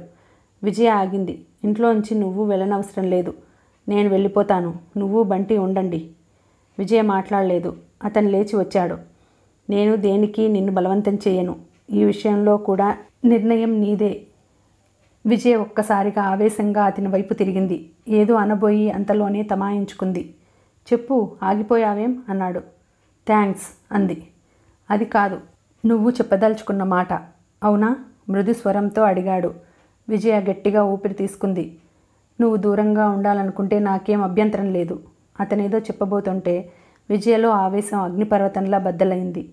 [SPEAKER 1] విజయ ఆగింది ఇంట్లోంచి నువ్వు వెళ్ళనవసరం లేదు నేను వెళ్ళిపోతాను నువ్వు బంటి ఉండండి విజయ మాట్లాడలేదు అతను లేచి వచ్చాడు నేను దేనికి నిన్ను బలవంతం చేయను ఈ విషయంలో కూడా నిర్ణయం నీదే విజయ్ ఒక్కసారిగా ఆవేశంగా అతని వైపు తిరిగింది ఏదో అనబోయి అంతలోనే తమాయించుకుంది చెప్పు ఆగిపోయావేం అన్నాడు థ్యాంక్స్ అంది అది కాదు నువ్వు చెప్పదలుచుకున్న మాట అవునా మృదు స్వరంతో అడిగాడు విజయ గట్టిగా ఊపిరి తీసుకుంది నువ్వు దూరంగా ఉండాలనుకుంటే నాకేం అభ్యంతరం లేదు అతనేదో చెప్పబోతుంటే విజయలో ఆవేశం అగ్నిపర్వతంలా బద్దలైంది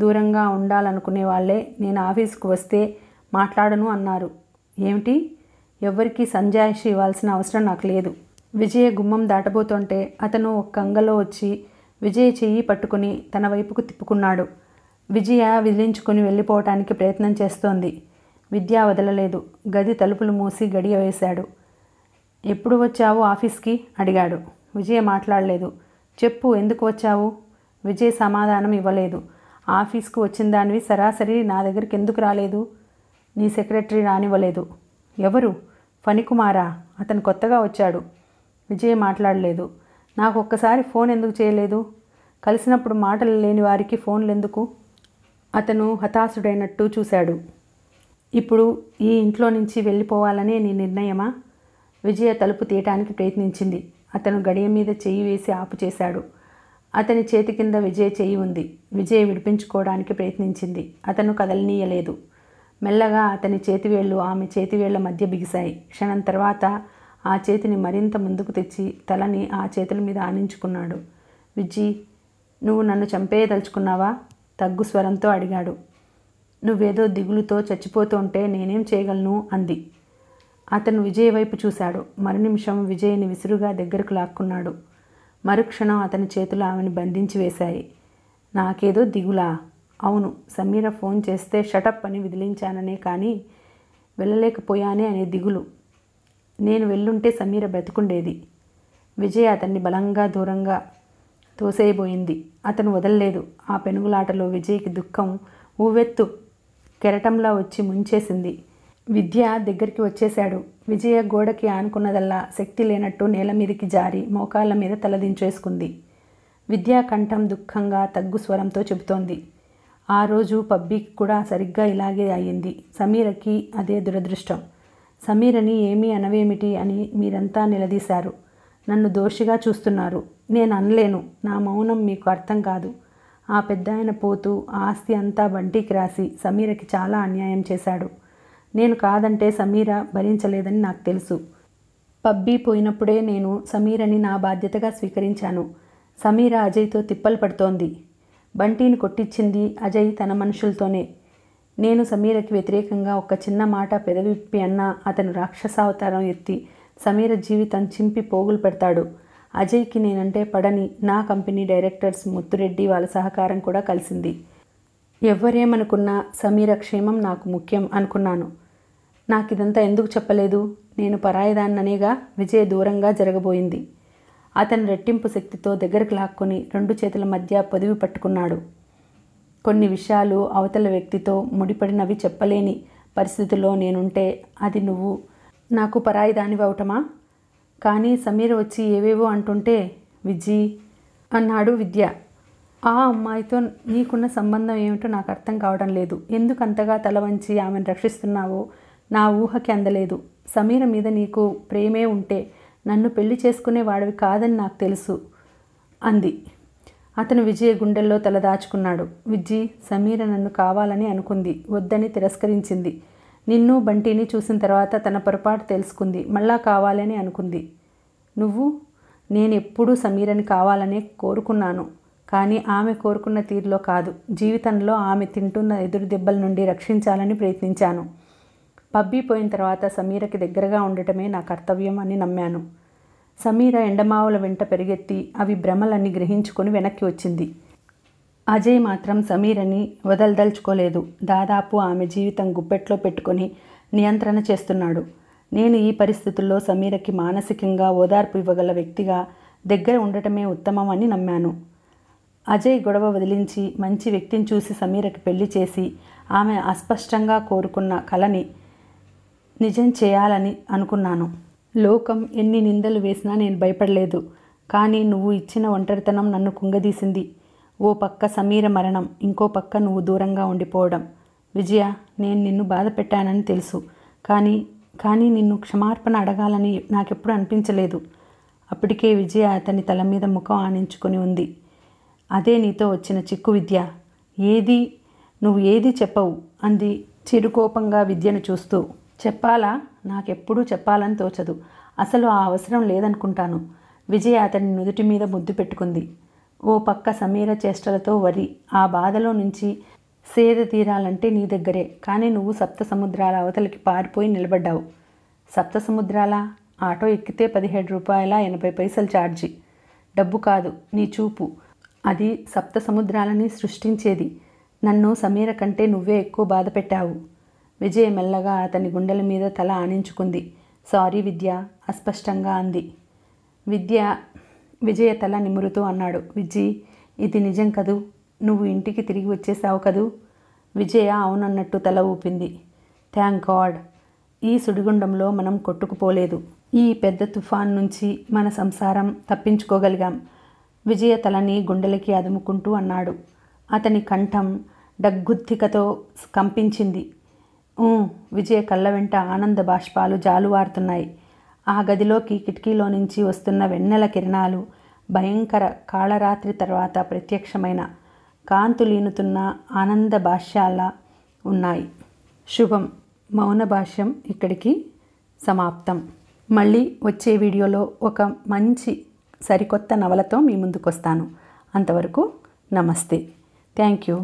[SPEAKER 1] దూరంగా ఉండాలనుకునే వాళ్ళే నేను ఆఫీసుకు వస్తే మాట్లాడను అన్నారు ఏమిటి ఎవ్వరికీ సంజాయిషి ఇవ్వాల్సిన అవసరం నాకు లేదు విజయ గుమ్మం దాటబోతుంటే అతను ఒక కంగలో వచ్చి విజయ చెయ్యి పట్టుకుని తన వైపుకు తిప్పుకున్నాడు విజయ విదిలించుకుని వెళ్ళిపోవటానికి ప్రయత్నం చేస్తోంది విద్య వదలలేదు గది తలుపులు మూసి గడియ వేశాడు ఎప్పుడు వచ్చావు ఆఫీస్కి అడిగాడు విజయ మాట్లాడలేదు చెప్పు ఎందుకు వచ్చావు విజయ్ సమాధానం ఇవ్వలేదు ఆఫీస్కు వచ్చిన దానివి సరాసరి నా దగ్గరికి ఎందుకు రాలేదు నీ సెక్రటరీ రానివ్వలేదు ఎవరు ఫణికుమారా అతను కొత్తగా వచ్చాడు విజయ్ మాట్లాడలేదు నాకు ఒక్కసారి ఫోన్ ఎందుకు చేయలేదు కలిసినప్పుడు మాటలు లేని వారికి ఫోన్లు ఎందుకు అతను హతాశుడైనట్టు చూశాడు ఇప్పుడు ఈ ఇంట్లో నుంచి వెళ్ళిపోవాలనే నీ నిర్ణయమా విజయ తలుపు తీయటానికి ప్రయత్నించింది అతను గడియ మీద చెయ్యి వేసి ఆపు చేశాడు అతని చేతి కింద విజయ్ చెయ్యి ఉంది విజయ్ విడిపించుకోవడానికి ప్రయత్నించింది అతను కదలనీయలేదు మెల్లగా అతని చేతివేళ్లు ఆమె చేతివేళ్ల మధ్య బిగిశాయి క్షణం తర్వాత ఆ చేతిని మరింత ముందుకు తెచ్చి తలని ఆ చేతుల మీద ఆనించుకున్నాడు విజి నువ్వు నన్ను చంపేయదలుచుకున్నావా తగ్గు స్వరంతో అడిగాడు నువ్వేదో దిగులుతో చచ్చిపోతుంటే నేనేం చేయగలను అంది అతను విజయ్ వైపు చూశాడు మరునిమిషం విజయ్ని విసురుగా దగ్గరకు లాక్కున్నాడు మరుక్షణం అతని చేతులు ఆమెను బంధించి వేశాయి నాకేదో దిగులా అవును సమీర ఫోన్ చేస్తే షటప్ అని విదిలించాననే కానీ వెళ్ళలేకపోయానే అనే దిగులు నేను వెళ్ళుంటే సమీర బ్రతుకుండేది విజయ్ అతన్ని బలంగా దూరంగా తోసేయబోయింది అతను వదలలేదు ఆ పెనుగులాటలో విజయ్కి దుఃఖం ఊవెత్తు కెరటంలా వచ్చి ముంచేసింది విద్య దగ్గరికి వచ్చేశాడు విజయ గోడకి ఆనుకున్నదల్లా శక్తి లేనట్టు నేల మీదకి జారి మోకాళ్ళ మీద తలదించేసుకుంది విద్యా కంఠం దుఃఖంగా తగ్గు స్వరంతో చెబుతోంది ఆ రోజు పబ్బీకి కూడా సరిగ్గా ఇలాగే అయ్యింది సమీరకి అదే దురదృష్టం సమీరని ఏమీ అనవేమిటి అని మీరంతా నిలదీశారు నన్ను దోషిగా చూస్తున్నారు నేను అనలేను నా మౌనం మీకు అర్థం కాదు ఆ పెద్దాయన పోతూ ఆస్తి అంతా బంటికి రాసి సమీరకి చాలా అన్యాయం చేశాడు నేను కాదంటే సమీర భరించలేదని నాకు తెలుసు పబ్బీ పోయినప్పుడే నేను సమీరని నా బాధ్యతగా స్వీకరించాను సమీర అజయ్తో తిప్పలు పడుతోంది బంటీని కొట్టించింది అజయ్ తన మనుషులతోనే నేను సమీరకి వ్యతిరేకంగా ఒక చిన్న మాట పెదవిప్పి అన్న అతను రాక్షసావతారం ఎత్తి సమీర జీవితం చింపి పోగులు పెడతాడు అజయ్కి నేనంటే పడని నా కంపెనీ డైరెక్టర్స్ ముత్తురెడ్డి వాళ్ళ సహకారం కూడా కలిసింది ఎవరేమనుకున్నా సమీర క్షేమం నాకు ముఖ్యం అనుకున్నాను నాకు ఇదంతా ఎందుకు చెప్పలేదు నేను పరాయిదాన్ననేగా విజయ్ దూరంగా జరగబోయింది అతను రెట్టింపు శక్తితో దగ్గరకు లాక్కొని రెండు చేతుల మధ్య పొదివి పట్టుకున్నాడు కొన్ని విషయాలు అవతల వ్యక్తితో ముడిపడినవి చెప్పలేని పరిస్థితిలో నేనుంటే అది నువ్వు నాకు పరాయి అవటమా కానీ సమీర్ వచ్చి ఏవేవో అంటుంటే విజీ అన్నాడు విద్య ఆ అమ్మాయితో నీకున్న సంబంధం ఏమిటో నాకు అర్థం కావడం లేదు ఎందుకు అంతగా తల వంచి ఆమెను రక్షిస్తున్నావో నా ఊహకి అందలేదు సమీర మీద నీకు ప్రేమే ఉంటే నన్ను పెళ్లి చేసుకునే వాడివి కాదని నాకు తెలుసు అంది అతను విజయ గుండెల్లో తలదాచుకున్నాడు విజ్జి సమీర నన్ను కావాలని అనుకుంది వద్దని తిరస్కరించింది నిన్ను బంటిని చూసిన తర్వాత తన పొరపాటు తెలుసుకుంది మళ్ళా కావాలని అనుకుంది నువ్వు నేను ఎప్పుడూ సమీరని కావాలనే కోరుకున్నాను కానీ ఆమె కోరుకున్న తీరులో కాదు జీవితంలో ఆమె తింటున్న ఎదురు దెబ్బల నుండి రక్షించాలని ప్రయత్నించాను పబ్బీ పోయిన తర్వాత సమీరకి దగ్గరగా ఉండటమే నా కర్తవ్యం అని నమ్మాను సమీర ఎండమావుల వెంట పెరిగెత్తి అవి భ్రమలన్నీ గ్రహించుకుని వెనక్కి వచ్చింది అజయ్ మాత్రం సమీరని వదలదలుచుకోలేదు దాదాపు ఆమె జీవితం గుప్పెట్లో పెట్టుకొని నియంత్రణ చేస్తున్నాడు నేను ఈ పరిస్థితుల్లో సమీరకి మానసికంగా ఓదార్పు ఇవ్వగల వ్యక్తిగా దగ్గర ఉండటమే ఉత్తమం అని నమ్మాను అజయ్ గొడవ వదిలించి మంచి వ్యక్తిని చూసి సమీరకి పెళ్లి చేసి ఆమె అస్పష్టంగా కోరుకున్న కలని నిజం చేయాలని అనుకున్నాను లోకం ఎన్ని నిందలు వేసినా నేను భయపడలేదు కానీ నువ్వు ఇచ్చిన ఒంటరితనం నన్ను కుంగదీసింది ఓ పక్క సమీర మరణం ఇంకో పక్క నువ్వు దూరంగా ఉండిపోవడం విజయ నేను నిన్ను బాధ పెట్టానని తెలుసు కానీ కానీ నిన్ను క్షమార్పణ అడగాలని నాకెప్పుడు అనిపించలేదు అప్పటికే విజయ అతని తల మీద ముఖం ఆనించుకొని ఉంది అదే నీతో వచ్చిన చిక్కు విద్య ఏది నువ్వు ఏది చెప్పవు అంది చిరుకోపంగా విద్యను చూస్తూ చెప్పాలా నాకెప్పుడూ చెప్పాలని తోచదు అసలు ఆ అవసరం లేదనుకుంటాను విజయ అతని నుదుటి మీద ముద్దు పెట్టుకుంది ఓ పక్క సమీర చేష్టలతో వరి ఆ బాధలో నుంచి సేద తీరాలంటే నీ దగ్గరే కానీ నువ్వు సప్త సముద్రాల అవతలకి పారిపోయి నిలబడ్డావు సప్త సముద్రాల ఆటో ఎక్కితే పదిహేడు రూపాయల ఎనభై పైసలు ఛార్జీ డబ్బు కాదు నీ చూపు అది సప్త సముద్రాలని సృష్టించేది నన్ను సమీర కంటే నువ్వే ఎక్కువ బాధ పెట్టావు విజయ మెల్లగా అతని గుండెల మీద తల ఆనించుకుంది సారీ విద్య అస్పష్టంగా అంది విద్య విజయ తల నిమురుతూ అన్నాడు విజ్జి ఇది నిజం కదూ నువ్వు ఇంటికి తిరిగి వచ్చేసావు కదూ విజయ అవునన్నట్టు తల ఊపింది థ్యాంక్ గాడ్ ఈ సుడిగుండంలో మనం కొట్టుకుపోలేదు ఈ పెద్ద తుఫాన్ నుంచి మన సంసారం తప్పించుకోగలిగాం విజయ తలని గుండెలకి అదుముకుంటూ అన్నాడు అతని కంఠం డగ్గుద్దికతో కంపించింది విజయ కళ్ళ వెంట ఆనంద బాష్పాలు జాలువారుతున్నాయి ఆ గదిలోకి కిటికీలో నుంచి వస్తున్న వెన్నెల కిరణాలు భయంకర కాళరాత్రి తర్వాత ప్రత్యక్షమైన కాంతులీనుతున్న ఆనంద భాష్యాల ఉన్నాయి శుభం మౌన భాష్యం ఇక్కడికి సమాప్తం మళ్ళీ వచ్చే వీడియోలో ఒక మంచి సరికొత్త నవలతో మీ ముందుకొస్తాను అంతవరకు నమస్తే థ్యాంక్ యూ